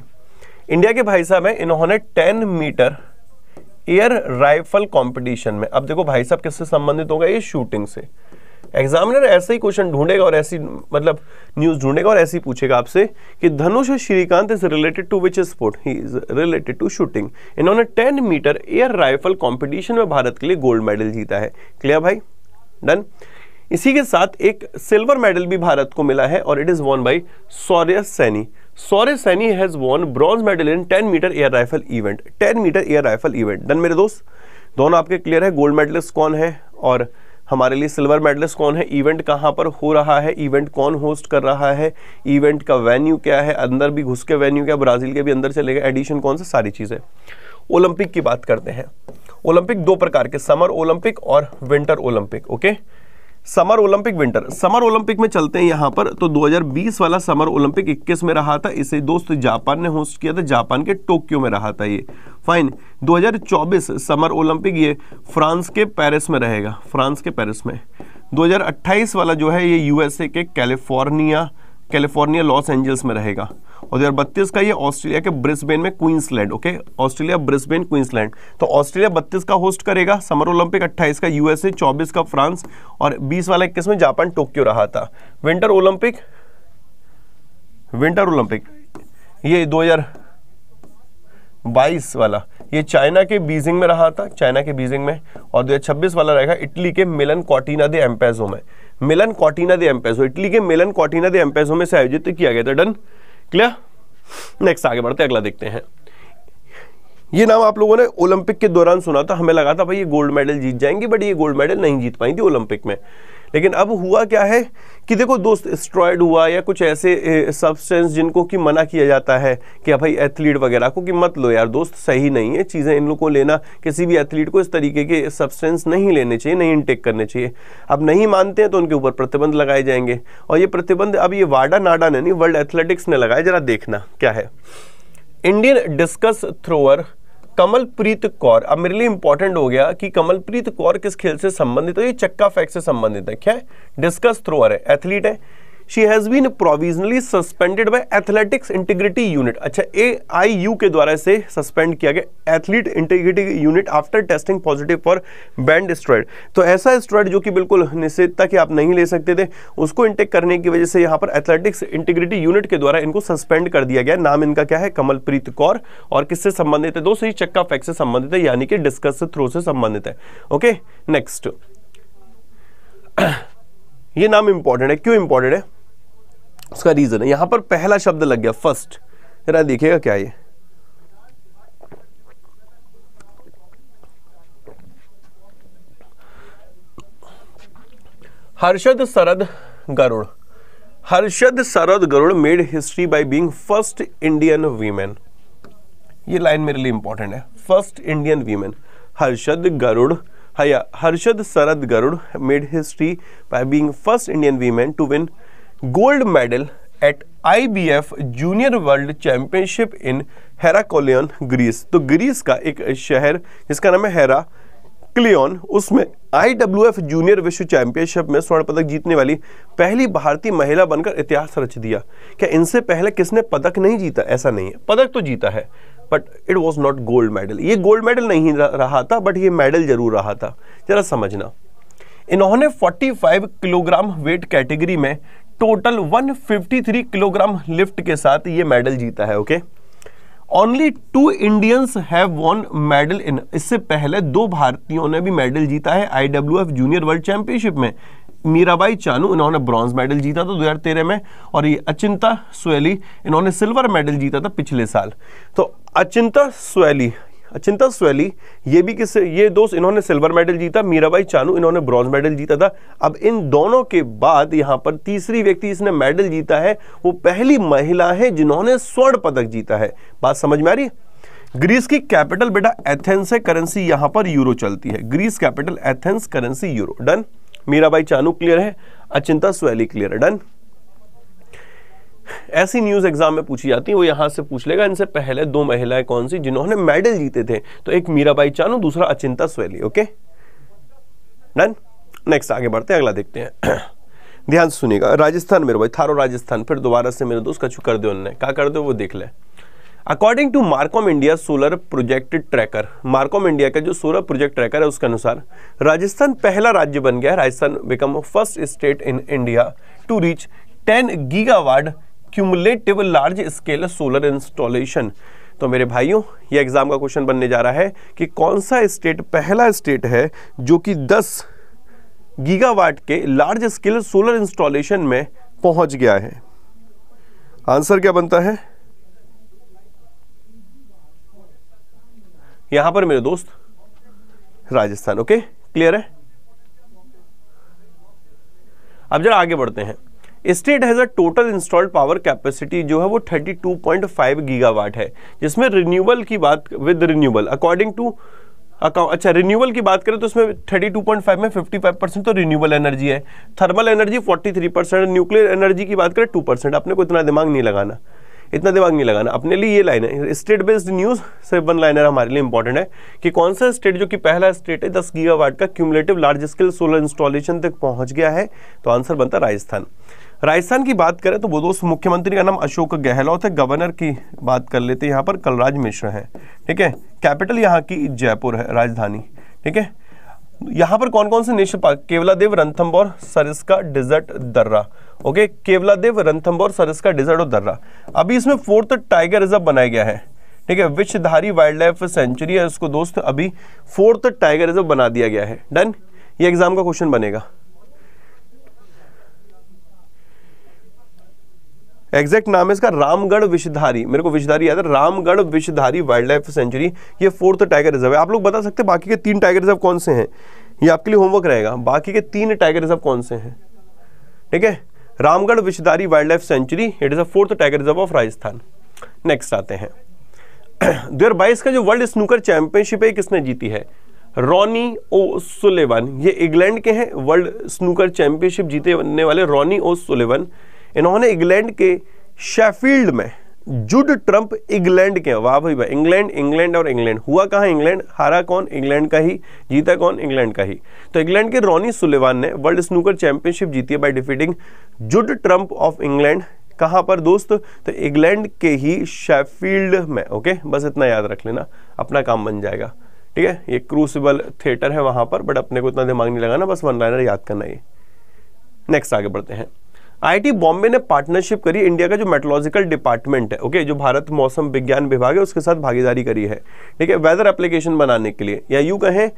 S1: इंडिया के भाई साहब हैं इन्होंने ten metre air rifle competition में अब देखो भाई साहब किससे संबंधित होगा ये शूटिंग से एग्जामिनर ऐसे ही क्वेश्चन ढूंढेगा और ऐसी मतलब न्यूज ढूंढेगा और ऐसी पूछेगा आपसे कि Dhanush Shrikant is related to which sport he is related to shooting इन्होंने 10 मीटर एयर राइफल कंपटीशन में भारत के लिए गोल्ड मेडल जीता है क्लियर भाई डन इसी के साथ एक सिल्वर मेडल भी भारत को मिला है और it is won by Shaurya Saini Shaurya Saini has won bronze medal in ten metre air rifle event ten metre air rifle event done मेरे दोस्त दोनों आपके क्लियर है गोल्ड मेडलिस्ट कौन है और हमारे लिए सिल्वर मेडलिस्ट कौन है इवेंट कहाँ पर हो रहा है इवेंट कौन होस्ट कर रहा है इवेंट का वेन्यू क्या है अंदर भी घुस के वेन्यू क्या ब्राज़ील के भी अंदर चले गए एडिशन कौन सा सारी चीज़ें ओलंपिक की बात करते हैं ओलंपिक दो प्रकार के समर ओलंपिक और winter olympic okay okay? Summer olympic winter summer olympic में चलते हैं यहाँ पर तो 2020 वाला समर ओलंपिक 21 में रहा था इसे दोस्त जापान ने होस्ट किया था जापान के टोक्यो में रहा था ये फाइन 2024 समर ओलंपिक ये फ्रांस के पेरिस में रहेगा फ्रांस के पेरिस में 2028 वाला जो है ये यूएसए के कैलिफोर्निया कैलिफोर्निया लॉस एंजल्स में रहेगा और दो बत्तीस का ये ऑस्ट्रेलिया के ब्रिस्बेन में Queensland okay Australia Brisbane Queensland तो ऑस्ट्रेलिया बत्तीस का होस्ट करेगा समर ओलंपिक अट्ठाईस का यूएसए चौबीस का फ्रांस और बीस वाला इक्कीस में जापान टोक्यो रहा था विंटर ओलंपिक विंटर ओलंपिक ये 2022 वाला ये चाइना के बीजिंग में रहा था चाइना के बीजिंग में और 2026 वाला रहेगा इटली के मिलन कॉटीना दे एम्पेजो में मिलन कॉटिना दे एम्पेसो इटली के मिलन कॉटिना दे एम्पेसो में से आयोजित किया गया था डन क्लियर नेक्स्ट आगे बढ़ते अगला देखते हैं ये नाम आप लोगों ने ओलंपिक के दौरान सुना था हमें लगा था भाई ये गोल्ड मेडल जीत जाएंगे बट ये गोल्ड मेडल नहीं जीत पाई थी ओलंपिक में लेकिन अब हुआ क्या है कि देखो दोस्त स्ट्रॉयड हुआ या कुछ ऐसे सब्सटेंस जिनको कि मना किया जाता है कि भाई एथलीट वगैरह को कि मत लो यार दोस्त सही नहीं है चीज़ें इन लोग को लेना किसी भी एथलीट को इस तरीके के सब्सटेंस नहीं लेने चाहिए नहीं इनटेक करने चाहिए अब नहीं मानते हैं तो उनके ऊपर प्रतिबंध लगाए जाएंगे और ये प्रतिबंध अब ये वाडा नाडा ने नहीं वर्ल्ड एथलेटिक्स ने लगाया जरा देखना क्या है Indian discus thrower Kamalpreet Kaur अब मेरे लिए इंपॉर्टेंट हो गया कि कमलप्रीत कौर किस खेल से संबंधित है ये चक्का फैक से संबंधित है क्या डिस्कस थ्रोअर है एथलीट है she has been provisionally suspended by athletics integrity unit अच्छा ए आई यू के द्वारा इसे सस्पेंड किया गया athlete integrity unit after testing positive for banned steroid तो ऐसा स्ट्रॉइड जो कि बिल्कुल निश्चितता कि आप नहीं ले सकते थे उसको इंटेक करने की वजह से यहाँ पर एथलेटिक्स इंटीग्रिटी यूनिट के द्वारा इनको सस्पेंड कर दिया गया नाम इनका क्या है कमलप्रीत कौर और किससे संबंधित है दोस्तों चक्का फैक्ट से संबंधित है यानी कि डिस्कस थ्रो से संबंधित है ओके नेक्स्ट ये नाम इंपॉर्टेंट है क्यों इंपॉर्टेंट है उसका रीज़न है यहाँ पर पहला शब्द लग गया फर्स्ट जरा देखिएगा क्या ये Harshad Sharad Garud Harshada Sharad Garud made history by being first Indian women ये लाइन मेरे लिए इंपॉर्टेंट है first Indian women Harshada Garud हया हाँ Harshada Sharad Garud made history by being first Indian women to win gold medal at IBF junior world championship in Heraklion Greece तो Greece का एक शहर जिसका नाम है हेरा क्लियन उसमें आईडब्ल्यूएफ जूनियर विश्व चैंपियनशिप में स्वर्ण पदक जीतने वाली पहली भारतीय महिला बनकर इतिहास रच दिया क्या इनसे पहले किसने पदक नहीं जीता ऐसा नहीं है पदक तो जीता है but it was not gold medal ये गोल्ड मेडल नहीं रहा था बट ये मेडल जरूर रहा था जरा समझना इन्होंने 45 किलोग्राम वेट कैटेगरी में टोटल 153 किलोग्राम लिफ्ट के साथ ये मेडल जीता है okay only two Indians have won medal in इससे पहले दो भारतीयों ने भी मेडल जीता है आईडब्ल्यूएफ जूनियर वर्ल्ड चैंपियनशिप में मीराबाई चानू इन्होंने ब्रॉन्ज मेडल जीता था 2013 में और ये अचिंता सुली इन्होंने सिल्वर मेडल जीता था पिछले साल तो अचिंता सुली अचिंता स्वेली ये भी किस ये दोस्त इन्होंने सिल्वर मेडल जीता मीराबाई चानू इन्होंने ब्रॉन्ज मेडल जीता था अब इन दोनों के बाद यहाँ पर तीसरी व्यक्ति इसने मेडल जीता है वो पहली महिला है जिन्होंने स्वर्ण पदक जीता है बात समझ में आ रही है ग्रीस की कैपिटल बेटा एथेंस है करेंसी यहां पर यूरो चलती है Greece capital Athens currency euro done Mirabai Chanu clear है अचिंता स्वेली क्लियर है डन ऐसी न्यूज एग्जाम में पूछी जाती है वो यहां से पूछ लेगा इनसे पहले दो महिलाएं कौन सी जिन्होंने मेडल जीते थे तो एक मीराबाई चानू दूसरा Achinta Sheuli okay done next आगे बढ़ते हैं अगला देखते हैं ध्यान से सुनिएगा राजस्थान मेरे भाई थारो राजस्थान फिर दोबारा से मेरे दोस्त कछू कर दो उनने क्या कर दो वो देख ले according to Mercom India solar project tracker Mercom India का जो सोलर प्रोजेक्ट ट्रैकर है उसके अनुसार राजस्थान पहला राज्य बन गया Rajasthan become first state in India to reach 10 gigawatt cumulative large scale solar installation तो मेरे भाइयों ये एग्ज़ाम का क्वेश्चन बनने जा रहा है कि कौन सा स्टेट पहला स्टेट है जो कि 10 गीगावाट के लार्ज स्केल सोलर इंस्टॉलेशन में पहुंच गया है आंसर क्या बनता है यहां पर मेरे दोस्त राजस्थान ओके क्लियर है अब जरा आगे बढ़ते हैं state has a total installed power capacity जो है वो 32.5 गीगावाट है जिसमें रिन्यूबल की बात with renewable according to account अच्छा रिन्यूबल की बात करें तो उसमें 32.5 में 55 परसेंट तो रिन्यूबल एनर्जी है thermal energy 43 percent nuclear energy की बात करें 2 परसेंट अपने को इतना दिमाग नहीं लगाना इतना दिमाग नहीं लगाना अपने लिए ये लाइन है स्टेट बेस्ड न्यूज़ सिर्फ वन लाइनर हमारे लिए इंपॉर्टेंट है कि कौन सा स्टेट जो कि पहला स्टेट है दस गीगावाट का cumulative large scale solar installation तक पहुंच गया है तो आंसर बनता राजस्थान राजस्थान की बात करें तो वो दोस्त मुख्यमंत्री का नाम अशोक गहलोत है गवर्नर की बात कर लेते हैं यहाँ पर कलराज मिश्र है ठीक है कैपिटल यहाँ की जयपुर है राजधानी ठीक है यहाँ पर कौन कौन से national park Keoladeo Ranthambore Sariska desert Darrah okay Keoladeo Ranthambore Sariska desert और दर्रा अभी इसमें फोर्थ टाइगर रिजर्व बनाया गया है ठीक है विश्वधारी वाइल्ड लाइफ सेंचुरी है उसको दोस्त अभी फोर्थ टाइगर रिजर्व बना दिया गया है डन ये एग्जाम का क्वेश्चन बनेगा एग्जैक्ट नाम है इसका रामगढ़ विषधारी मेरे को विषधारी याद है Ramgarh Vishdhari wild life sanctuary ये फोर्थ टाइगर रिजर्व है आप लोग बता सकते हैं बाकी के तीन टाइगर रिजर्व कौन से हैं ये आपके लिए होमवर्क रहेगा बाकी के तीन टाइगर रिजर्व कौन से हैं ठीक है Ramgarh Vishdhari wild life sanctuary it is a fourth tiger reserve of Rajasthan next आते हैं दो बाईस का जो वर्ल्ड स्नूकर चैंपियनशिप है किसने जीती है रॉनी ओ सुलेवन ये इंग्लैंड के हैं वर्ल्ड स्नूकर चैंपियनशिप जीतने वाले रॉनी ओ सुलेवन इन्होंने इंग्लैंड के शेफील्ड में जुड ट्रंप इंग्लैंड के वाह भाई भाई इंग्लैंड इंग्लैंड और इंग्लैंड हुआ कहाँ इंग्लैंड हारा कौन इंग्लैंड का ही जीता कौन इंग्लैंड का ही तो इंग्लैंड के रॉनी सुलेवान ने वर्ल्ड स्नूकर चैंपियनशिप जीती है by defeating Judd Trump of England कहाँ पर दोस्त तो इंग्लैंड के ही शेफील्ड में ओके बस इतना याद रख लेना अपना काम बन जाएगा ठीक है ये क्रूसिबल थिएटर है वहाँ पर बट अपने को इतना दिमाग नहीं लगाना बस वन लाइनर याद करना ये नेक्स्ट आगे बढ़ते हैं आई बॉम्बे ने पार्टनरशिप करी इंडिया का जो मेट्रोलॉजिकल डिपार्टमेंट है ओके जो भारत मौसम विज्ञान विभाग है उसके साथ भागीदारी करी है ठीक है वेदर एप्लीकेशन बनाने के लिए या यू कहें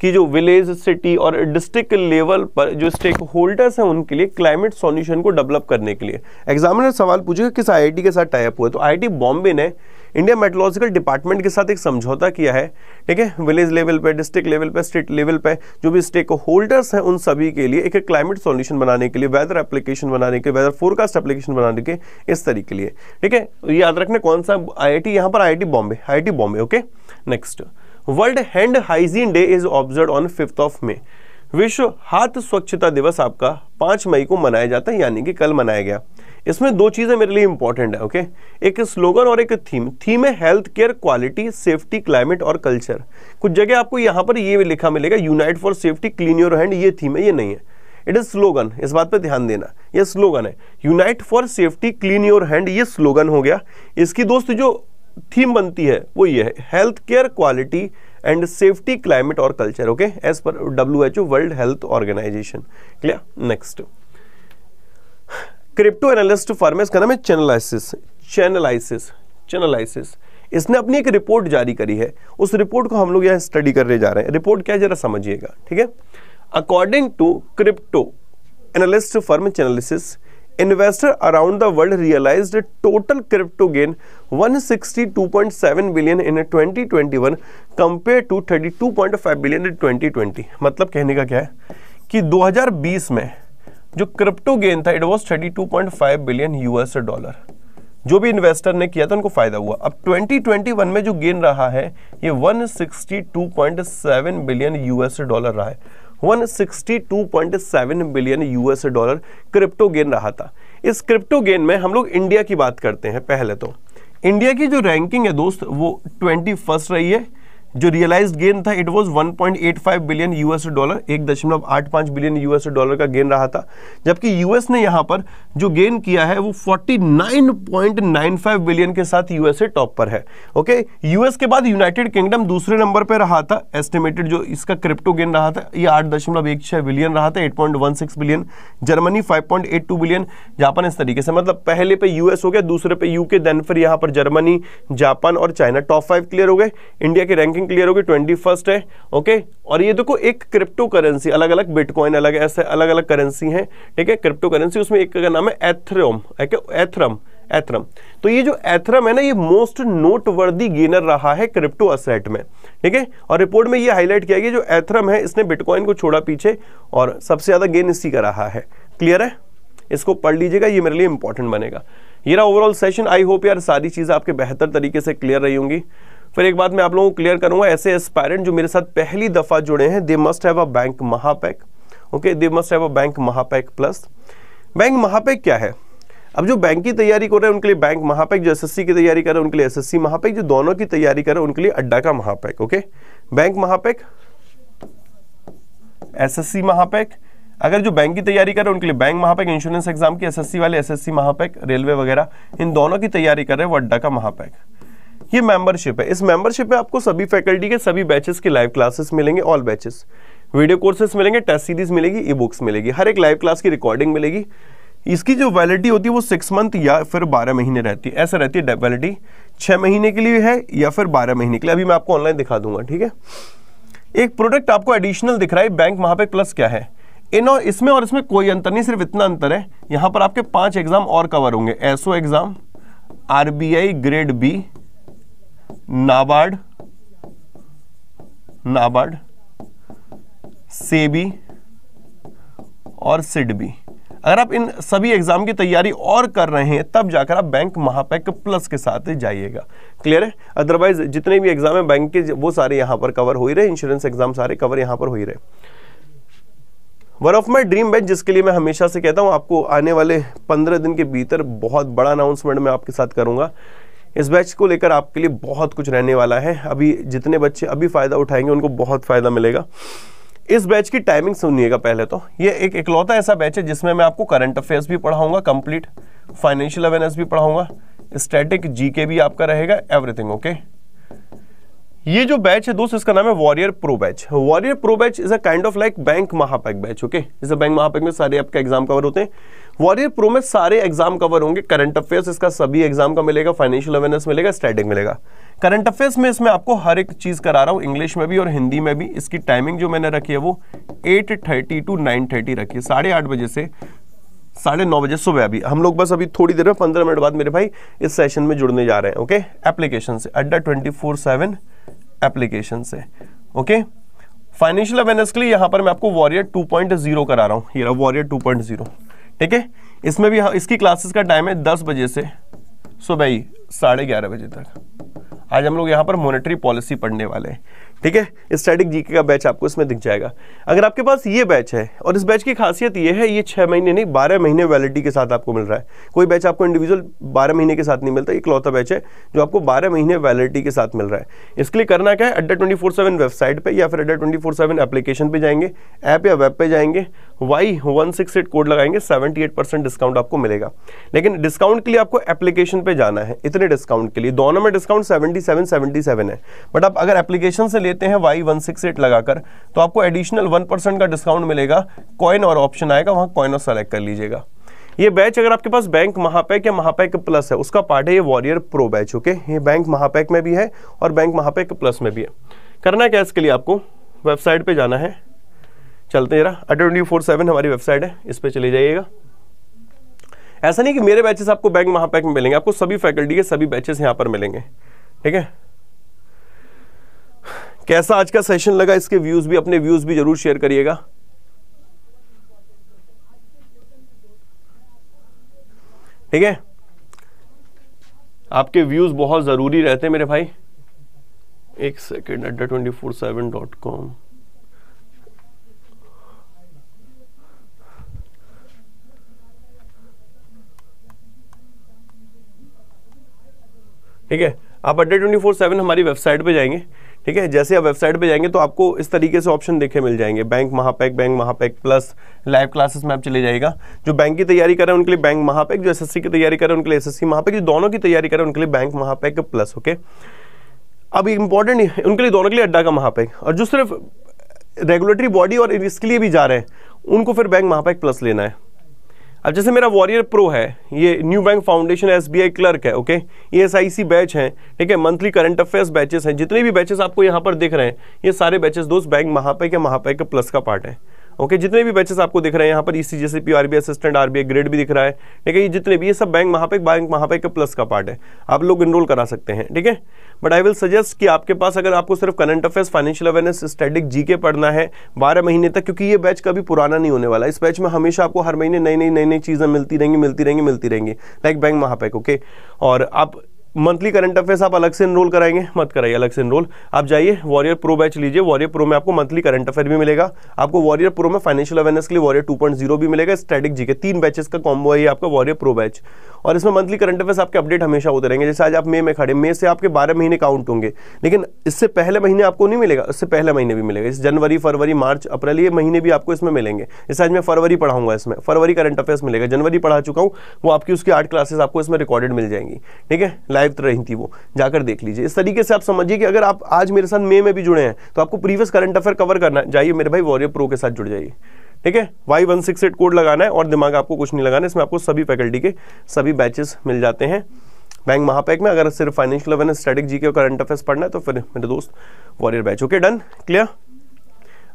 S1: कि जो विलेज सिटी और डिस्ट्रिक्ट लेवल पर जो स्टेक होल्डर्स हैं उनके लिए क्लाइमेट सॉल्यूशन को डेवलप करने के लिए एग्जामिनर सवाल पूछेगा किस आईआईटी के साथ टाइप हुआ तो आईआईटी बॉम्बे ने इंडिया मेट्रोलॉजिकल डिपार्टमेंट के साथ एक समझौता किया है ठीक है विलेज लेवल पे डिस्ट्रिक्ट लेवल पे स्टेट लेवल पे जो भी स्टेक होल्डर्स हैं उन सभी के लिए एक क्लाइमेट सॉल्यूशन बनाने के लिए वेदर एप्लीकेशन बनाने के वेदर फोरकास्ट एप्लीकेशन बनाने के इस तरीके लिए ठीक है तो याद रखना कौन सा आई आई यहाँ पर I Bombay I Bombay okay next world hand hygiene day is observe on fifth of May विश्व हाथ स्वच्छता दिवस आपका पांच मई को मनाया जाता है यानी कि कल मनाया गया इसमें दो चीज़ें मेरे लिए इंपॉर्टेंट है ओके एक स्लोगन और एक थीम थीम है health care quality safety climate और कल्चर कुछ जगह आपको यहाँ पर ये लिखा मिलेगा unite for safety clean your hand ये थीम है ये नहीं है इट इज स्लोगन इस बात पे ध्यान देना ये स्लोगन है unite for safety clean your hand ये स्लोगन हो गया इसकी दोस्त जो थीम बनती है वो ये है health care quality and safety climate और culture okay as per W H O world health organization clear next crypto analyst firm इसका नाम है चैनलाइसिस चैनलाइसिस चैनलाइसिस इसने अपनी एक रिपोर्ट जारी करी है उस रिपोर्ट को हम लोग यहाँ स्टडी करने जा रहे हैं रिपोर्ट क्या जरा समझिएगा ठीक है according to crypto analyst firm Chainalysis investor around the world realise total crypto gain 162.7 billion in 2021 compare to 32.5 billion in 2020 मतलब कहने का क्या है कि 2020 में जो क्रिप्टो गेन था it was 32.5 billion US dollar जो भी इन्वेस्टर ने किया था उनको फायदा हुआ अब 2021 में जो गेन रहा है ये 162.7 बिलियन यूएस डॉलर रहा है 162.7 billion US dollar crypto gain रहा था इस क्रिप्टो गेन में हम लोग इंडिया की बात करते हैं पहले तो इंडिया की जो रैंकिंग है दोस्त वो ट्वेंटी फर्स्ट रही है जो रियलाइज्ड गेन था it was 1.85 billion US dollar एक दशमलव आठ पांच बिलियन यूएस डॉलर का गेन रहा था जबकि यूएस ने यहां पर जो गेन किया है वो 49.95 बिलियन के साथ यूएसए टॉप पर है ओके यूएस के बाद यूनाइटेड किंगडम दूसरे नंबर पर रहा था एस्टिमेटेड जो इसका क्रिप्टो गेन रहा था ये आठ दशमलव एक बिलियन रहा था eight point one six billion Germany five point eight two billion Japan इस तरीके से मतलब पहले पे यूएस हो गया दूसरे पे यूके देन फिर यहां पर जर्मनी जापान और चाइना टॉप फाइव क्लियर हो गए इंडिया की रैंकिंग थिंक क्लियर होगी ट्वेंटी फर्स्ट है ओके और ये देखो एक क्रिप्टो करेंसी अलग अलग बिटकॉइन अलग ऐसे अलग अलग करेंसी है ठीक है क्रिप्टो करेंसी उसमें एक का नाम है एथ्रोम एथ्रम एथरम तो ये जो एथरम है ना ये मोस्ट नोटवर्दी गेनर रहा है क्रिप्टो असेट में ठीक है और रिपोर्ट में ये हाईलाइट किया गया जो एथरम है इसने बिटकॉइन को छोड़ा पीछे और सबसे ज़्यादा गेन इसी का रहा है क्लियर है इसको पढ़ लीजिएगा ये मेरे लिए इंपॉर्टेंट बनेगा ये रहा ओवरऑल सेशन आई होप यार सारी चीज़ें आपके बेहतर तरीके से क्लियर रही होंगी फिर एक बात मैं आप लोगों को क्लियर करूंगा ऐसे एस्पायरेंट जो मेरे साथ पहली दफ़ा जुड़े हैं they must have a bank Mahapack okay they must have a bank Mahapack plus bank Mahapack क्या है अब जो बैंक की तैयारी कर रहे हैं उनके लिए बैंक महापैक जो एसएससी की तैयारी कर रहे हैं उनके लिए एसएससी महापैक जो दोनों की तैयारी कर रहे हैं उनके लिए अड्डा का Mahapack okay bank Mahapack SSC Mahapack अगर जो बैंक की तैयारी कर रहे हैं उनके लिए बैंक महापैक इंश्योरेंस एग्जाम की एसएससी वाले एसएससी महापैक रेलवे वगैरह इन दोनों की तैयारी कर रहे हैं वो अड्डा का महापैक ये मेंबरशिप है इस मेंबरशिप में आपको सभी फैकल्टी के सभी बैचेस के लाइव क्लासेस मिलेंगे ऑल बैचेस वीडियो कोर्सेस मिलेंगे टेस्ट सीरीज मिलेगी ई बुक्स मिलेगी हर एक लाइव क्लास की रिकॉर्डिंग मिलेगी इसकी जो वैलिडिटी होती है वो सिक्स मंथ या फिर बारह महीने रहती है ऐसा रहती है वैलिडिटी छः महीने के लिए है या फिर बारह महीने के लिए अभी मैं आपको ऑनलाइन दिखा दूंगा ठीक है एक प्रोडक्ट आपको एडिशनल दिख रहा है बैंक वहाँ पर प्लस क्या है इन और इसमें और इसमें कोई अंतर नहीं सिर्फ इतना अंतर है यहाँ पर आपके पांच एग्जाम और कवर होंगे SO exam RBI grade B NABARD NABARD SEBI और सिडबी अगर आप इन सभी एग्जाम की तैयारी और कर रहे हैं तब जाकर आप बैंक महापैक प्लस के साथ जाइएगा क्लियर है अदरवाइज जितने भी एग्जाम है बैंक के वो सारे यहां पर कवर हो ही रहे इंश्योरेंस एग्जाम सारे कवर यहां पर हो ही रहे one of my dream batch जिसके लिए मैं हमेशा से कहता हूं आपको आने वाले पंद्रह दिन के भीतर बहुत बड़ा अनाउंसमेंट मैं आपके साथ करूंगा इस बैच को लेकर आपके लिए बहुत कुछ रहने वाला है अभी जितने बच्चे अभी फ़ायदा उठाएंगे उनको बहुत फ़ायदा मिलेगा इस बैच की टाइमिंग सुनिएगा पहले तो ये एक इकलौता ऐसा बैच है जिसमें मैं आपको करंट अफेयर्स भी पढ़ाऊंगा कंप्लीट फाइनेंशियल अवेयरनेस भी पढ़ाऊंगा स्टैटिक जीके भी आपका रहेगा एवरीथिंग ओके ये जो बैच है दोस्त इसका नाम है warrior pro batch warrior pro batch is a kind of like bank Mahapack batch okay जैसे बैंक महापैक में सारे आपके एग्जाम कवर होते हैं वॉरियर प्रो में सारे एग्जाम कवर होंगे करंट अफेयर्स इसका सभी एग्जाम का मिलेगा फाइनेंशियल अवेयरनेस मिलेगा स्टैटिक मिलेगा करंट अफेयर्स में इसमें आपको हर एक चीज़ करा रहा हूँ इंग्लिश में भी और हिंदी में भी इसकी टाइमिंग जो मैंने रखी है वो eight thirty to nine thirty रखी है साढ़े आठ बजे से साढ़े नौ बजे सुबह अभी हम लोग बस अभी थोड़ी देर में पंद्रह मिनट बाद मेरे भाई इस सेशन में जुड़ने जा रहे हैं ओके एप्लीकेशन से Adda twenty four seven application से ओके फाइनेंशियल अवेयरनेस के लिए यहां पर मैं आपको वॉरियर टू करा रहा हूँ वॉरियर टू पॉइंट ठीक है इसमें भी हाँ, इसकी क्लासेस का टाइम है दस बजे से सुबह ही साढ़े ग्यारह बजे तक आज हम लोग यहाँ पर मॉनेटरी पॉलिसी पढ़ने वाले हैं ठीक है स्टैटिक जीके का बैच आपको इसमें दिख जाएगा अगर आपके पास ये बैच है और इस बैच की खासियत ये है ये छः महीने नहीं बारह महीने वैलिडिटी के साथ आपको मिल रहा है कोई बैच आपको इंडिविजुअल बारह महीने के साथ नहीं मिलता ये क्लौता बैच है जो आपको बारह महीने वैलिडिटी के साथ मिल रहा है इसके लिए करना क्या है अड्डा ट्वेंटी वेबसाइट पर या फिर अड्डा ट्वेंटी एप्लीकेशन पर जाएंगे ऐप या वेब पर जाएंगे Y one six eight code लगाएंगे सेवेंटी एट परसेंट डिस्काउंट आपको मिलेगा लेकिन डिस्काउंट के लिए आपको एप्लीकेशन पे जाना है इतने डिस्काउंट के लिए दोनों में discount seventy seven seventy seven है बट आप अगर एप्लीकेशन से लेते हैं वाई वन सिक्स एट लगाकर तो आपको एडिशनल वन परसेंट का डिस्काउंट मिलेगा कॉइन और ऑप्शन आएगा वहाँ कॉइन और सेलेक्ट कर लीजिएगा ये बैच अगर आपके पास बैंक महापैक या महापैक प्लस है उसका पार्ट है ये वॉरियर प्रो बैच ओके ये बैंक महापैक में भी है और बैंक महापैक प्लस में भी है करना क्या इसके लिए आपको वेबसाइट पर जाना है चलते जरा अटर ट्वेंटी फोर सेवन हमारी वेबसाइट है इस पर चले जाइएगा ऐसा नहीं कि मेरे बैचेस आपको बैंक महापैक में मिलेंगे आपको सभी फैकल्टी के सभी बैचेस यहाँ पर मिलेंगे ठीक है कैसा आज का सेशन लगा इसके व्यूज भी अपने व्यूज भी जरूर शेयर करिएगा ठीक है आपके व्यूज बहुत जरूरी रहते हैं मेरे भाई एक second Adda twenty four seven dot com ठीक है आप अड्डे ट्वेंटी फोर सेवन हमारी वेबसाइट पे जाएंगे ठीक है जैसे आप वेबसाइट पे जाएंगे तो आपको इस तरीके से ऑप्शन देखे मिल जाएंगे bank Mahapack bank Mahapack plus live classes में आप चले जाएगा जो बैंक की तैयारी करें उनके लिए बैंक महापैक जो एस की तैयारी करें उनके लिए एस महापैक जो दोनों की तैयारी करें उनके लिए बैंक महापैक प्लस ओके अब इंपॉर्टेंट उनके लिए दोनों के लिए अड्डा का महापैक और जो सिर्फ रेगुलेटरी बॉडी और इसके लिए भी जा रहे हैं उनको फिर बैंक महापैक प्लस लेना है अब जैसे मेरा वॉरियर प्रो है ये new bank foundation S B I clerk है ओके ये एस आई सी बैच है ठीक है मंथली करंट अफेयर्स बैचेस हैं जितने भी बैचेस आपको यहाँ पर दिख रहे हैं ये सारे बैचेस दोस्त बैंक महापैक या महापैक प्लस का पार्ट है ओके जितने भी बैचेस आपको दिख रहे हैं यहाँ पर ई सी जैसे P R B assistant R B grade भी दिख रहा है ठीक है ये जितने भी ये सब bank Mahapack bank Mahapack plus का पार्ट है आप लोग इनरोल करा सकते हैं ठीक है बट आई विल सजेस्ट कि आपके पास अगर आपको सिर्फ current affairs financial awareness static G K पढ़ना है बारह महीने तक क्योंकि ये बैच कभी पुराना नहीं होने वाला इस बैच में हमेशा आपको हर महीने नई नई नई नई चीज़ें मिलती रहेंगी मिलती रहेंगी मिलती रहेंगी लाइक बैंक महापैक ओके और आप मंथली करंट अफेयर्स आप अलग से इनरोल कराएंगे मत कराइए अलग से इनरोल आप जाइए वॉरियर प्रो बैच लीजिए वॉरियर प्रो में आपको मंथली करंट अफेयर भी मिलेगा आपको वॉरियर प्रो में फाइनेंशियल अवेयरनेस के लिए वॉरियर 2.0 भी मिलेगा स्ट्रेटिक जी के तीन बैचेस का कॉम्बो है आपका वॉरियर प्रो बैच और इसमें मंथली करंट अफेयर्स आपके अपडेट हमेशा होते रहेंगे जैसे आज आप मे में खड़े मे से आपके बारह महीने काउंट होंगे लेकिन इससे पहले महीने आपको नहीं मिलेगा इससे पहले महीने भी मिलेगा इस जनवरी फरवरी मार्च अप्रैल ये महीने भी आपको इसमें मिलेंगे जैसे आज मैं फरवरी पढ़ाऊंगा इसमें फरवरी करंट अफेयर्स मिलेगा जनवरी पढ़ा चुका हूँ वो आपकी उसकी आठ क्लासेस आपको इसमें रिकॉर्डेड मिल जाएंगी ठीक है लाइव तो रही थी वो जाकर देख लीजिए इस तरीके से आप समझिए कि अगर आप आज मेरे साथ मे में भी जुड़े हैं तो आपको प्रीवियस करंट अफेयर कवर करना जाइए मेरे भाई वॉरियर प्रो के साथ जुड़ जाइए ठीक है Y one six eight code लगाना है और दिमाग आपको कुछ नहीं लगाना इसमें आपको सभी फैकल्टी के सभी बैचेस मिल जाते हैं बैंक महापैक में अगर सिर्फ फाइनेंशियल अवेयरनेस स्टैटिक जी के करंट अफेयर्स पढ़ना है तो फिर मेरे दोस्त warrior batch okay done clear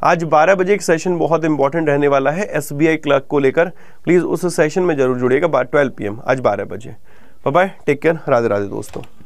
S1: आज 12 बजे एक सेशन बहुत इंपॉर्टेंट रहने वाला है एसबीआई क्लर्क को लेकर प्लीज़ उस सेशन में जरूर जुड़िएगा बार 12 पीएम आज 12 बजे bye take care Radhe Radhe दोस्तों